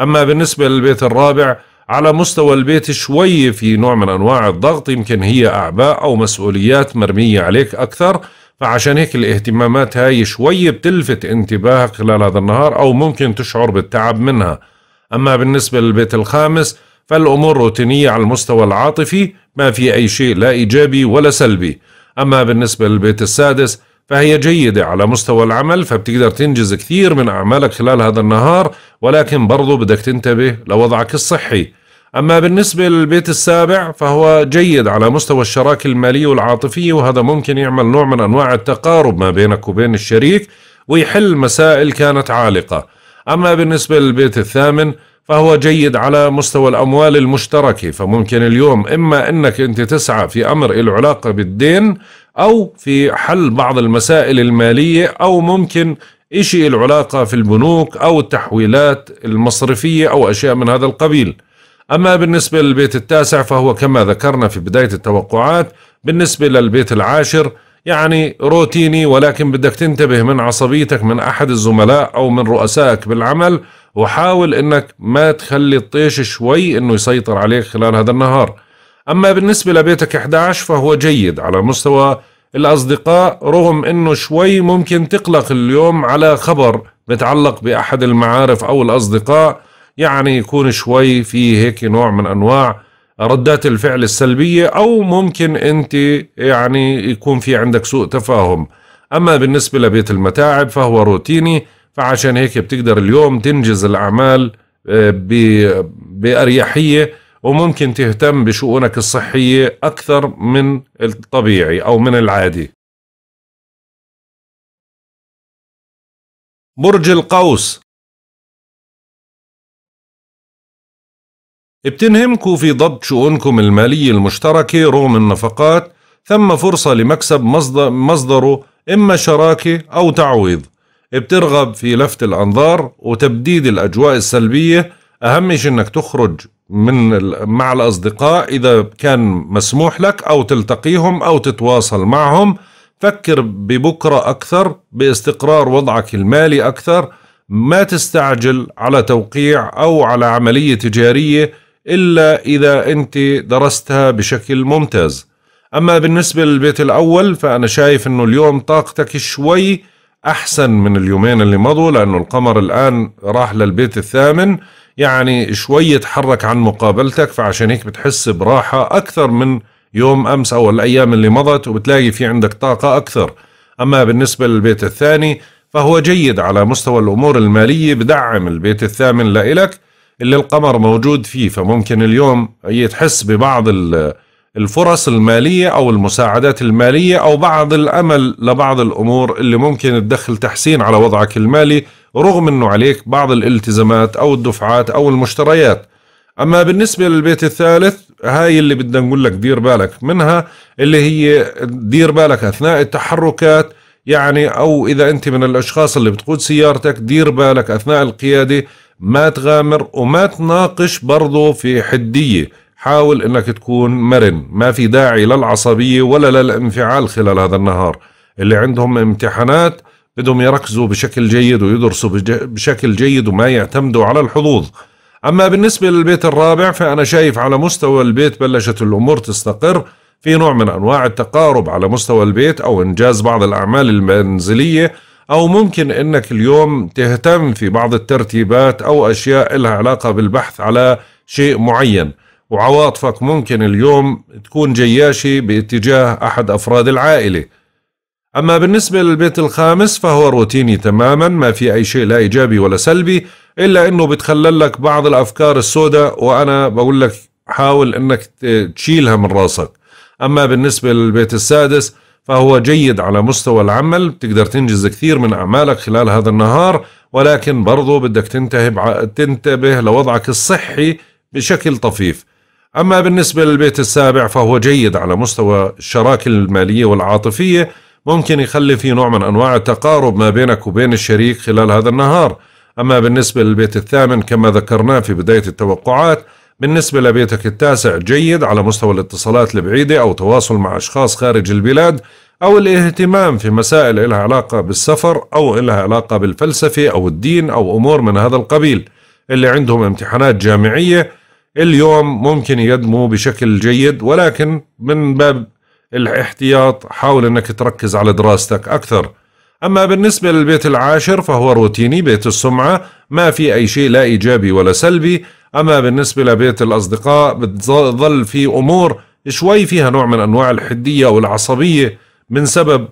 [SPEAKER 1] أما بالنسبة للبيت الرابع على مستوى البيت شوي في نوع من أنواع الضغط يمكن هي أعباء أو مسؤوليات مرمية عليك أكثر فعشان هيك الاهتمامات هاي شوي بتلفت انتباهك خلال هذا النهار أو ممكن تشعر بالتعب منها أما بالنسبة للبيت الخامس فالأمور روتينية على المستوى العاطفي ما في أي شيء لا إيجابي ولا سلبي أما بالنسبة للبيت السادس فهي جيدة على مستوى العمل فبتقدر تنجز كثير من أعمالك خلال هذا النهار ولكن برضو بدك تنتبه لوضعك الصحي أما بالنسبة للبيت السابع فهو جيد على مستوى الشراكة المالية والعاطفية وهذا ممكن يعمل نوع من أنواع التقارب ما بينك وبين الشريك ويحل مسائل كانت عالقة أما بالنسبة للبيت الثامن فهو جيد على مستوى الأموال المشتركة فممكن اليوم إما أنك أنت تسعى في أمر له علاقة بالدين أو في حل بعض المسائل المالية أو ممكن إشي له علاقة في البنوك أو التحويلات المصرفية أو أشياء من هذا القبيل أما بالنسبة للبيت التاسع فهو كما ذكرنا في بداية التوقعات بالنسبة للبيت العاشر يعني روتيني ولكن بدك تنتبه من عصبيتك من أحد الزملاء أو من رؤسائك بالعمل وحاول انك ما تخلي الطيش شوي انه يسيطر عليك خلال هذا النهار اما بالنسبة لبيتك 11 فهو جيد على مستوى الاصدقاء رغم انه شوي ممكن تقلق اليوم على خبر متعلق باحد المعارف او الاصدقاء يعني يكون شوي في هيك نوع من انواع ردات الفعل السلبية أو ممكن أنت يعني يكون في عندك سوء تفاهم أما بالنسبة لبيت المتاعب فهو روتيني فعشان هيك بتقدر اليوم تنجز الأعمال آه، بأريحية وممكن تهتم بشؤونك الصحية أكثر من الطبيعي أو من العادي
[SPEAKER 2] برج القوس
[SPEAKER 1] بتنهمكوا في ضبط شؤونكم المالية المشتركة رغم النفقات ثم فرصة لمكسب مصدر مصدره إما شراكة أو تعويض بترغب في لفت الأنظار وتبديد الأجواء السلبية أهم شيء أنك تخرج من مع الأصدقاء إذا كان مسموح لك أو تلتقيهم أو تتواصل معهم فكر ببكرة أكثر باستقرار وضعك المالي أكثر ما تستعجل على توقيع أو على عملية تجارية إلا إذا أنت درستها بشكل ممتاز أما بالنسبة للبيت الأول فأنا شايف أنه اليوم طاقتك شوي احسن من اليومين اللي مضوا لانه القمر الان راح للبيت الثامن يعني شوي تحرك عن مقابلتك فعشان هيك بتحس براحه اكثر من يوم امس او الايام اللي مضت وبتلاقي في عندك طاقه اكثر اما بالنسبه للبيت الثاني فهو جيد على مستوى الامور الماليه بدعم البيت الثامن لإلك اللي القمر موجود فيه فممكن اليوم تحس ببعض ال الفرص المالية أو المساعدات المالية أو بعض الأمل لبعض الأمور اللي ممكن تدخل تحسين على وضعك المالي رغم أنه عليك بعض الالتزامات أو الدفعات أو المشتريات أما بالنسبة للبيت الثالث هاي اللي بدنا نقول لك دير بالك منها اللي هي دير بالك أثناء التحركات يعني أو إذا أنت من الأشخاص اللي بتقود سيارتك دير بالك أثناء القيادة ما تغامر وما تناقش برضه في حدية حاول انك تكون مرن ما في داعي للعصبية ولا للانفعال خلال هذا النهار اللي عندهم امتحانات بدهم يركزوا بشكل جيد ويدرسوا بشكل جيد وما يعتمدوا على الحظوظ أما بالنسبة للبيت الرابع فأنا شايف على مستوى البيت بلشت الأمور تستقر في نوع من أنواع التقارب على مستوى البيت أو إنجاز بعض الأعمال المنزلية أو ممكن أنك اليوم تهتم في بعض الترتيبات أو أشياء لها علاقة بالبحث على شيء معين وعواطفك ممكن اليوم تكون جياشة باتجاه أحد أفراد العائلة أما بالنسبة للبيت الخامس فهو روتيني تماما ما في أي شيء لا إيجابي ولا سلبي إلا أنه بتخلل لك بعض الأفكار السوداء وأنا بقول لك حاول أنك تشيلها من راسك أما بالنسبة للبيت السادس فهو جيد على مستوى العمل بتقدر تنجز كثير من أعمالك خلال هذا النهار ولكن برضو بدك تنتبه لوضعك الصحي بشكل طفيف أما بالنسبة للبيت السابع فهو جيد على مستوى الشراكة المالية والعاطفية ممكن يخلي في نوع من أنواع التقارب ما بينك وبين الشريك خلال هذا النهار أما بالنسبة للبيت الثامن كما ذكرناه في بداية التوقعات بالنسبة لبيتك التاسع جيد على مستوى الاتصالات البعيدة أو تواصل مع أشخاص خارج البلاد أو الاهتمام في مسائل لها علاقة بالسفر أو لها علاقة بالفلسفة أو الدين أو أمور من هذا القبيل اللي عندهم امتحانات جامعية اليوم ممكن يقدموا بشكل جيد ولكن من باب الاحتياط حاول انك تركز على دراستك اكثر اما بالنسبه للبيت العاشر فهو روتيني بيت السمعه ما في اي شيء لا ايجابي ولا سلبي اما بالنسبه لبيت الاصدقاء بتظل في امور شوي فيها نوع من انواع الحديه او العصبيه من سبب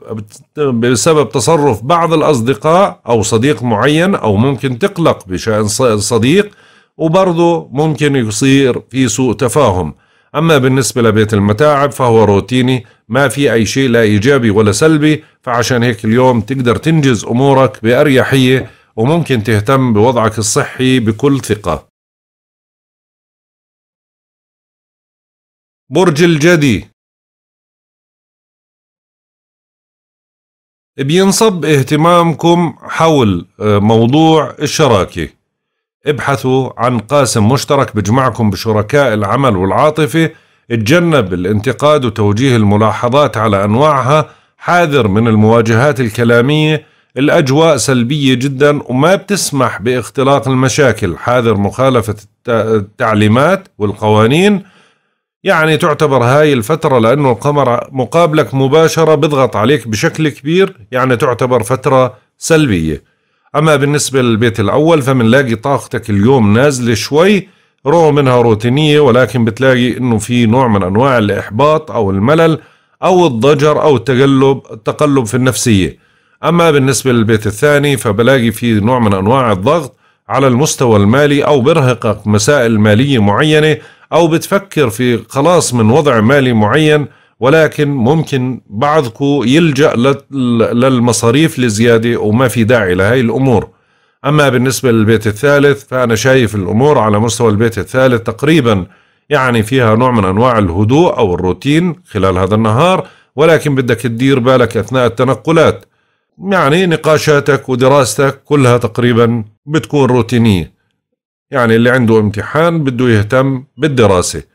[SPEAKER 1] بسبب تصرف بعض الاصدقاء او صديق معين او ممكن تقلق بشان صديق وبرضه ممكن يصير في سوء تفاهم أما بالنسبة لبيت المتاعب فهو روتيني ما في أي شيء لا إيجابي ولا سلبي فعشان هيك اليوم تقدر تنجز أمورك بأريحية وممكن تهتم بوضعك الصحي بكل ثقة
[SPEAKER 2] برج الجدي
[SPEAKER 1] بينصب اهتمامكم حول آه، موضوع الشراكة ابحثوا عن قاسم مشترك بجمعكم بشركاء العمل والعاطفة اتجنب الانتقاد وتوجيه الملاحظات على أنواعها حاذر من المواجهات الكلامية الأجواء سلبية جدا وما بتسمح باختلاق المشاكل حاذر مخالفة التعليمات والقوانين يعني تعتبر هاي الفترة لأنه القمر مقابلك مباشرة بضغط عليك بشكل كبير يعني تعتبر فترة سلبية أما بالنسبة للبيت الأول فمنلاقي طاقتك اليوم نازلة شوي رغم انها روتينية ولكن بتلاقي انه في نوع من انواع الاحباط او الملل او الضجر او التقلب التقلب في النفسية اما بالنسبة للبيت الثاني فبلاقي في نوع من انواع الضغط على المستوى المالي او برهقك مسائل مالية معينة او بتفكر في خلاص من وضع مالي معين ولكن ممكن بعضكم يلجأ للمصاريف لزيادة وما في داعي لهي الأمور أما بالنسبة للبيت الثالث فأنا شايف الأمور على مستوى البيت الثالث تقريبا يعني فيها نوع من أنواع الهدوء أو الروتين خلال هذا النهار ولكن بدك تدير بالك أثناء التنقلات يعني نقاشاتك ودراستك كلها تقريبا بتكون روتينية يعني اللي عنده امتحان بده يهتم بالدراسة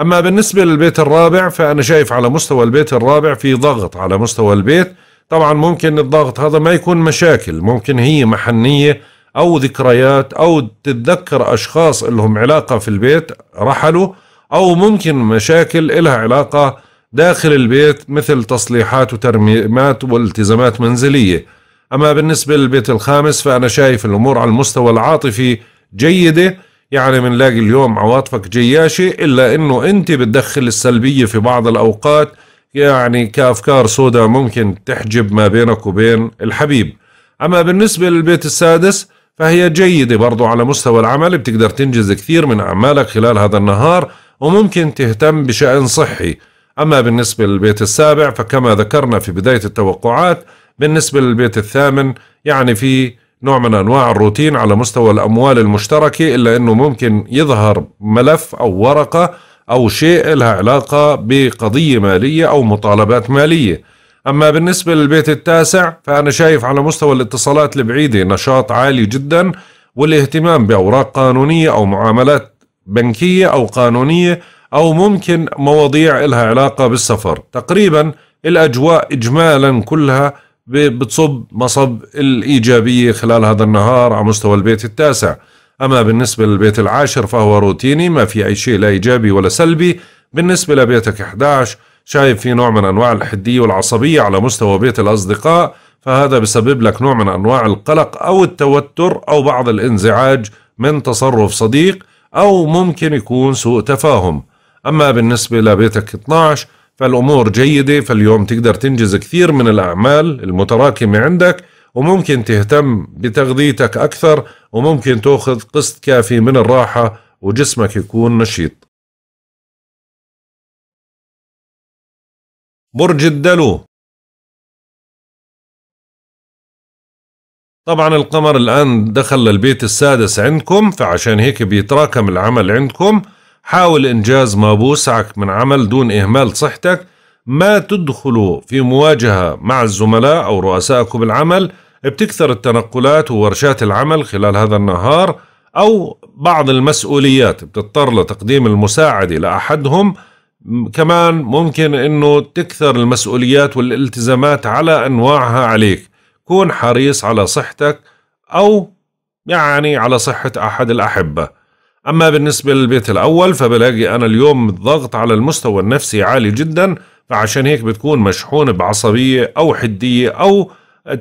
[SPEAKER 1] أما بالنسبة للبيت الرابع فأنا شايف على مستوى البيت الرابع في ضغط على مستوى البيت طبعا ممكن الضغط هذا ما يكون مشاكل ممكن هي محنية أو ذكريات أو تتذكر أشخاص لهم علاقة في البيت رحلوا أو ممكن مشاكل لها علاقة داخل البيت مثل تصليحات وترميمات والتزامات منزلية أما بالنسبة للبيت الخامس فأنا شايف الأمور على المستوى العاطفي جيدة يعني بنلاقي اليوم عواطفك جياشة إلا إنه أنت بتدخل السلبية في بعض الأوقات يعني كأفكار سوداء ممكن تحجب ما بينك وبين الحبيب أما بالنسبة للبيت السادس فهي جيدة برضو على مستوى العمل بتقدر تنجز كثير من أعمالك خلال هذا النهار وممكن تهتم بشأن صحي أما بالنسبة للبيت السابع فكما ذكرنا في بداية التوقعات بالنسبة للبيت الثامن يعني في نوع من انواع الروتين على مستوى الاموال المشتركه الا انه ممكن يظهر ملف او ورقه او شيء لها علاقه بقضيه ماليه او مطالبات ماليه. اما بالنسبه للبيت التاسع فانا شايف على مستوى الاتصالات البعيده نشاط عالي جدا والاهتمام باوراق قانونيه او معاملات بنكيه او قانونيه او ممكن مواضيع لها علاقه بالسفر. تقريبا الاجواء اجمالا كلها بتصب مصب الإيجابية خلال هذا النهار على مستوى البيت التاسع أما بالنسبة للبيت العاشر فهو روتيني ما في أي شيء لا إيجابي ولا سلبي بالنسبة لبيتك 11 شايف في نوع من أنواع الحدية والعصبية على مستوى بيت الأصدقاء فهذا بسبب لك نوع من أنواع القلق أو التوتر أو بعض الانزعاج من تصرف صديق أو ممكن يكون سوء تفاهم أما بالنسبة لبيتك 12 فالامور جيده فاليوم تقدر تنجز كثير من الاعمال المتراكمه عندك وممكن تهتم بتغذيتك اكثر وممكن تاخذ قسط كافي من الراحه وجسمك يكون نشيط.
[SPEAKER 2] برج الدلو
[SPEAKER 1] طبعا القمر الآن دخل للبيت السادس عندكم فعشان هيك بيتراكم العمل عندكم حاول إنجاز ما بوسعك من عمل دون إهمال صحتك ما تدخلوا في مواجهة مع الزملاء أو رؤسائكم بالعمل بتكثر التنقلات وورشات العمل خلال هذا النهار أو بعض المسؤوليات بتضطر لتقديم المساعدة لأحدهم كمان ممكن أنه تكثر المسؤوليات والالتزامات على أنواعها عليك كون حريص على صحتك أو يعني على صحة أحد الأحبة أما بالنسبة للبيت الأول فبلاقي أنا اليوم الضغط على المستوى النفسي عالي جدا فعشان هيك بتكون مشحون بعصبية أو حدية أو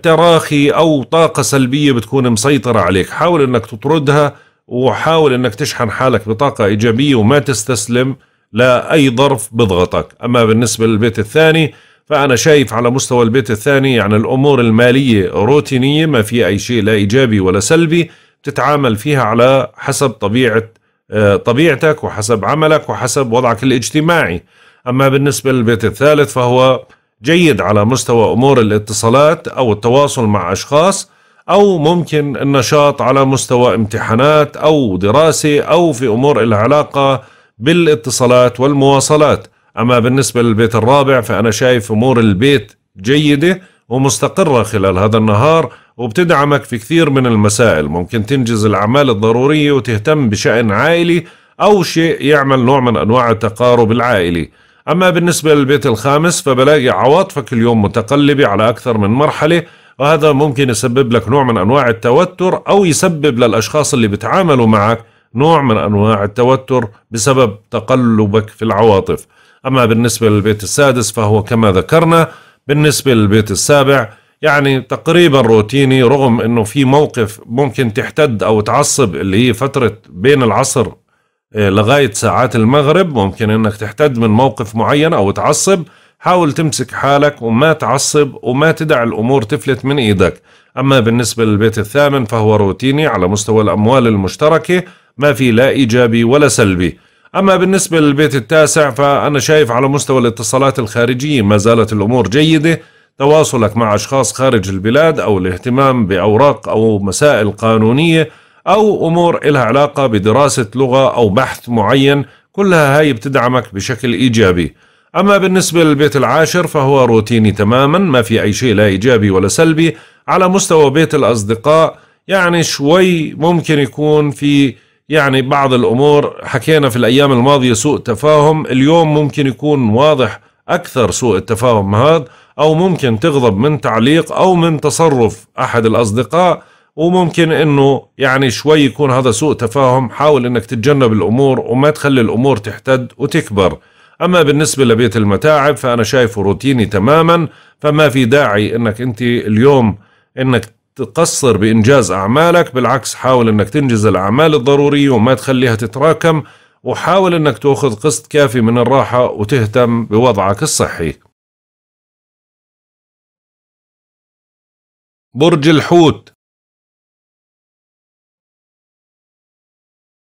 [SPEAKER 1] تراخي أو طاقة سلبية بتكون مسيطرة عليك حاول أنك تطردها وحاول أنك تشحن حالك بطاقة إيجابية وما تستسلم لأي ظرف بضغطك أما بالنسبة للبيت الثاني فأنا شايف على مستوى البيت الثاني يعني الأمور المالية روتينية ما في أي شيء لا إيجابي ولا سلبي تتعامل فيها على حسب طبيعة آه، طبيعتك وحسب عملك وحسب وضعك الاجتماعي أما بالنسبة للبيت الثالث فهو جيد على مستوى أمور الاتصالات أو التواصل مع أشخاص أو ممكن النشاط على مستوى امتحانات أو دراسة أو في أمور العلاقة بالاتصالات والمواصلات أما بالنسبة للبيت الرابع فأنا شايف أمور البيت جيدة ومستقرة خلال هذا النهار وبتدعمك في كثير من المسائل ممكن تنجز الأعمال الضرورية وتهتم بشأن عائلي أو شيء يعمل نوع من أنواع التقارب العائلي أما بالنسبة للبيت الخامس فبلاقي عواطفك اليوم متقلبة على أكثر من مرحلة وهذا ممكن يسبب لك نوع من أنواع التوتر أو يسبب للأشخاص اللي بتعاملوا معك نوع من أنواع التوتر بسبب تقلبك في العواطف أما بالنسبة للبيت السادس فهو كما ذكرنا بالنسبة للبيت السابع يعني تقريبا روتيني رغم انه في موقف ممكن تحتد او تعصب اللي هي فتره بين العصر آه، لغايه ساعات المغرب ممكن انك تحتد من موقف معين او تعصب حاول تمسك حالك وما تعصب وما تدع الامور تفلت من ايدك اما بالنسبه للبيت الثامن فهو روتيني على مستوى الاموال المشتركه ما في لا ايجابي ولا سلبي أما بالنسبة للبيت التاسع فأنا شايف على مستوى الاتصالات الخارجية ما زالت الأمور جيدة تواصلك مع أشخاص خارج البلاد أو الاهتمام بأوراق أو مسائل قانونية أو أمور إلها علاقة بدراسة لغة أو بحث معين كلها هاي بتدعمك بشكل إيجابي أما بالنسبة للبيت العاشر فهو روتيني تماما ما في أي شيء لا إيجابي ولا سلبي على مستوى بيت الأصدقاء يعني شوي ممكن يكون في يعني بعض الأمور حكينا في الأيام الماضية سوء تفاهم اليوم ممكن يكون واضح أكثر سوء التفاهم هذا أو ممكن تغضب من تعليق أو من تصرف أحد الأصدقاء وممكن انه يعني شوي يكون هذا سوء تفاهم حاول انك تتجنب الامور وما تخلي الامور تحتد وتكبر اما بالنسبة لبيت المتاعب فانا شايفه روتيني تماما فما في داعي انك انت اليوم انك تقصر بانجاز اعمالك بالعكس حاول انك تنجز الاعمال الضرورية وما تخليها تتراكم وحاول انك تاخذ قسط كافي من الراحة وتهتم بوضعك الصحي
[SPEAKER 2] برج الحوت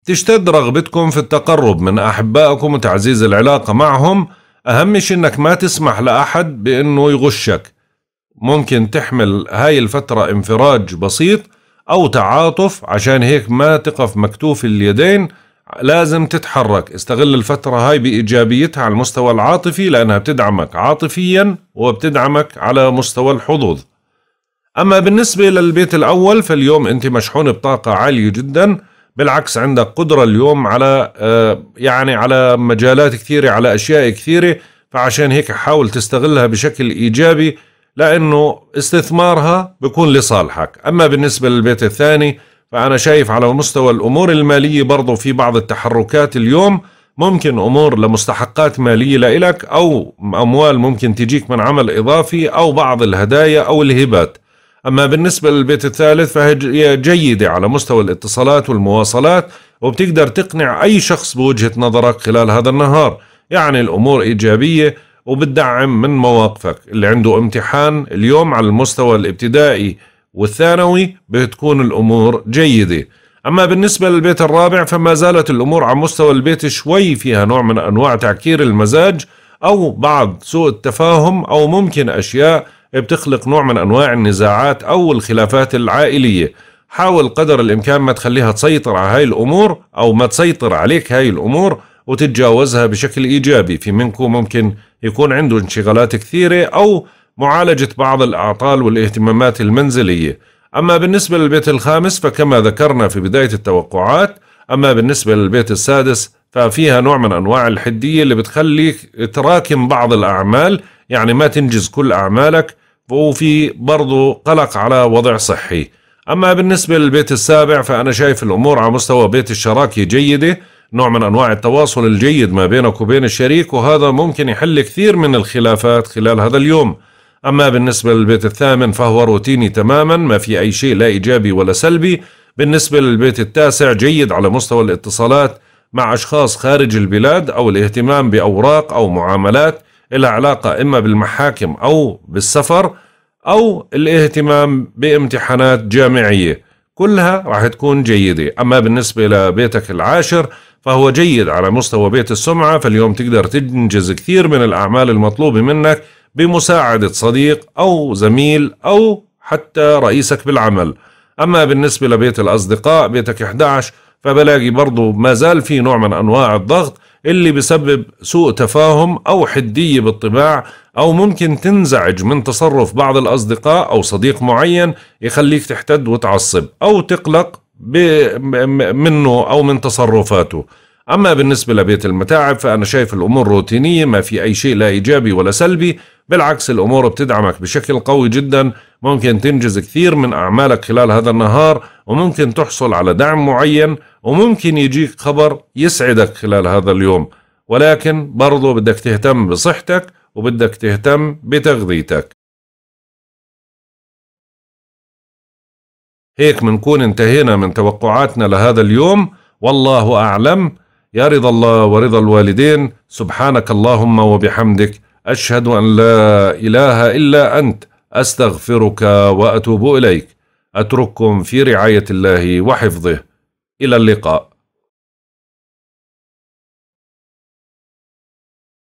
[SPEAKER 1] تشتد رغبتكم في التقرب من أحبائكم وتعزيز العلاقة معهم أهم شيء إنك ما تسمح لأحد بإنه يغشك ممكن تحمل هاي الفترة انفراج بسيط أو تعاطف عشان هيك ما تقف مكتوف اليدين لازم تتحرك استغل الفترة هاي بإيجابيتها على المستوى العاطفي لأنها بتدعمك عاطفيا وبتدعمك على مستوى الحظوظ أما بالنسبة للبيت الأول فاليوم أنت مشحون بطاقة عالية جدا بالعكس عندك قدرة اليوم على آه، يعني على مجالات كثيرة على أشياء كثيرة فعشان هيك حاول تستغلها بشكل إيجابي لأنه استثمارها بكون لصالحك أما بالنسبة للبيت الثاني فأنا شايف على مستوى الأمور المالية برضو في بعض التحركات اليوم ممكن أمور لمستحقات مالية لإلك أو أموال ممكن تجيك من عمل إضافي أو بعض الهدايا أو الهبات أما بالنسبة للبيت الثالث فهي جيدة على مستوى الاتصالات والمواصلات وبتقدر تقنع أي شخص بوجهة نظرك خلال هذا النهار يعني الأمور إيجابية وبتدعم من مواقفك اللي عنده امتحان اليوم على المستوى الابتدائي والثانوي بتكون الأمور جيدة أما بالنسبة للبيت الرابع فما زالت الأمور على مستوى البيت شوي فيها نوع من أنواع تعكير المزاج أو بعض سوء التفاهم أو ممكن أشياء بتخلق نوع من أنواع النزاعات أو الخلافات العائلية حاول قدر الإمكان ما تخليها تسيطر على هاي الأمور أو ما تسيطر عليك هاي الأمور وتتجاوزها بشكل إيجابي في منكم ممكن يكون عنده انشغالات كثيرة أو معالجة بعض الأعطال والاهتمامات المنزلية أما بالنسبة للبيت الخامس فكما ذكرنا في بداية التوقعات أما بالنسبة للبيت السادس ففيها نوع من أنواع الحدية اللي بتخليك تراكم بعض الأعمال يعني ما تنجز كل أعمالك وفي برضو قلق على وضع صحي أما بالنسبة للبيت السابع فأنا شايف الأمور على مستوى بيت الشراكة جيدة نوع من أنواع التواصل الجيد ما بينك وبين الشريك وهذا ممكن يحل كثير من الخلافات خلال هذا اليوم أما بالنسبة للبيت الثامن فهو روتيني تماما ما في أي شيء لا إيجابي ولا سلبي بالنسبة للبيت التاسع جيد على مستوى الاتصالات مع أشخاص خارج البلاد أو الاهتمام بأوراق أو معاملات لها علاقة إما بالمحاكم أو بالسفر أو الاهتمام بامتحانات جامعية كلها راح تكون جيدة أما بالنسبة لبيتك العاشر فهو جيد على مستوى بيت السمعة فاليوم تقدر تنجز كثير من الأعمال المطلوبة منك بمساعدة صديق أو زميل أو حتى رئيسك بالعمل أما بالنسبة لبيت الأصدقاء بيتك 11 فبلاقي برضو ما زال في نوع من أنواع الضغط اللي بسبب سوء تفاهم أو حدية بالطباع أو ممكن تنزعج من تصرف بعض الأصدقاء أو صديق معين يخليك تحتد وتعصب أو تقلق منه أو من تصرفاته أما بالنسبة لبيت المتاعب فأنا شايف الأمور روتينية ما في أي شيء لا إيجابي ولا سلبي بالعكس الأمور بتدعمك بشكل قوي جدا ممكن تنجز كثير من أعمالك خلال هذا النهار وممكن تحصل على دعم معين وممكن يجيك خبر يسعدك خلال هذا اليوم ولكن برضو بدك تهتم بصحتك وبدك تهتم بتغذيتك هيك منكون انتهينا من توقعاتنا لهذا اليوم والله أعلم يا رضا الله ورضا الوالدين سبحانك اللهم وبحمدك أشهد أن لا إله إلا أنت أستغفرك وأتوب إليك أترككم في رعاية الله وحفظه
[SPEAKER 2] إلى اللقاء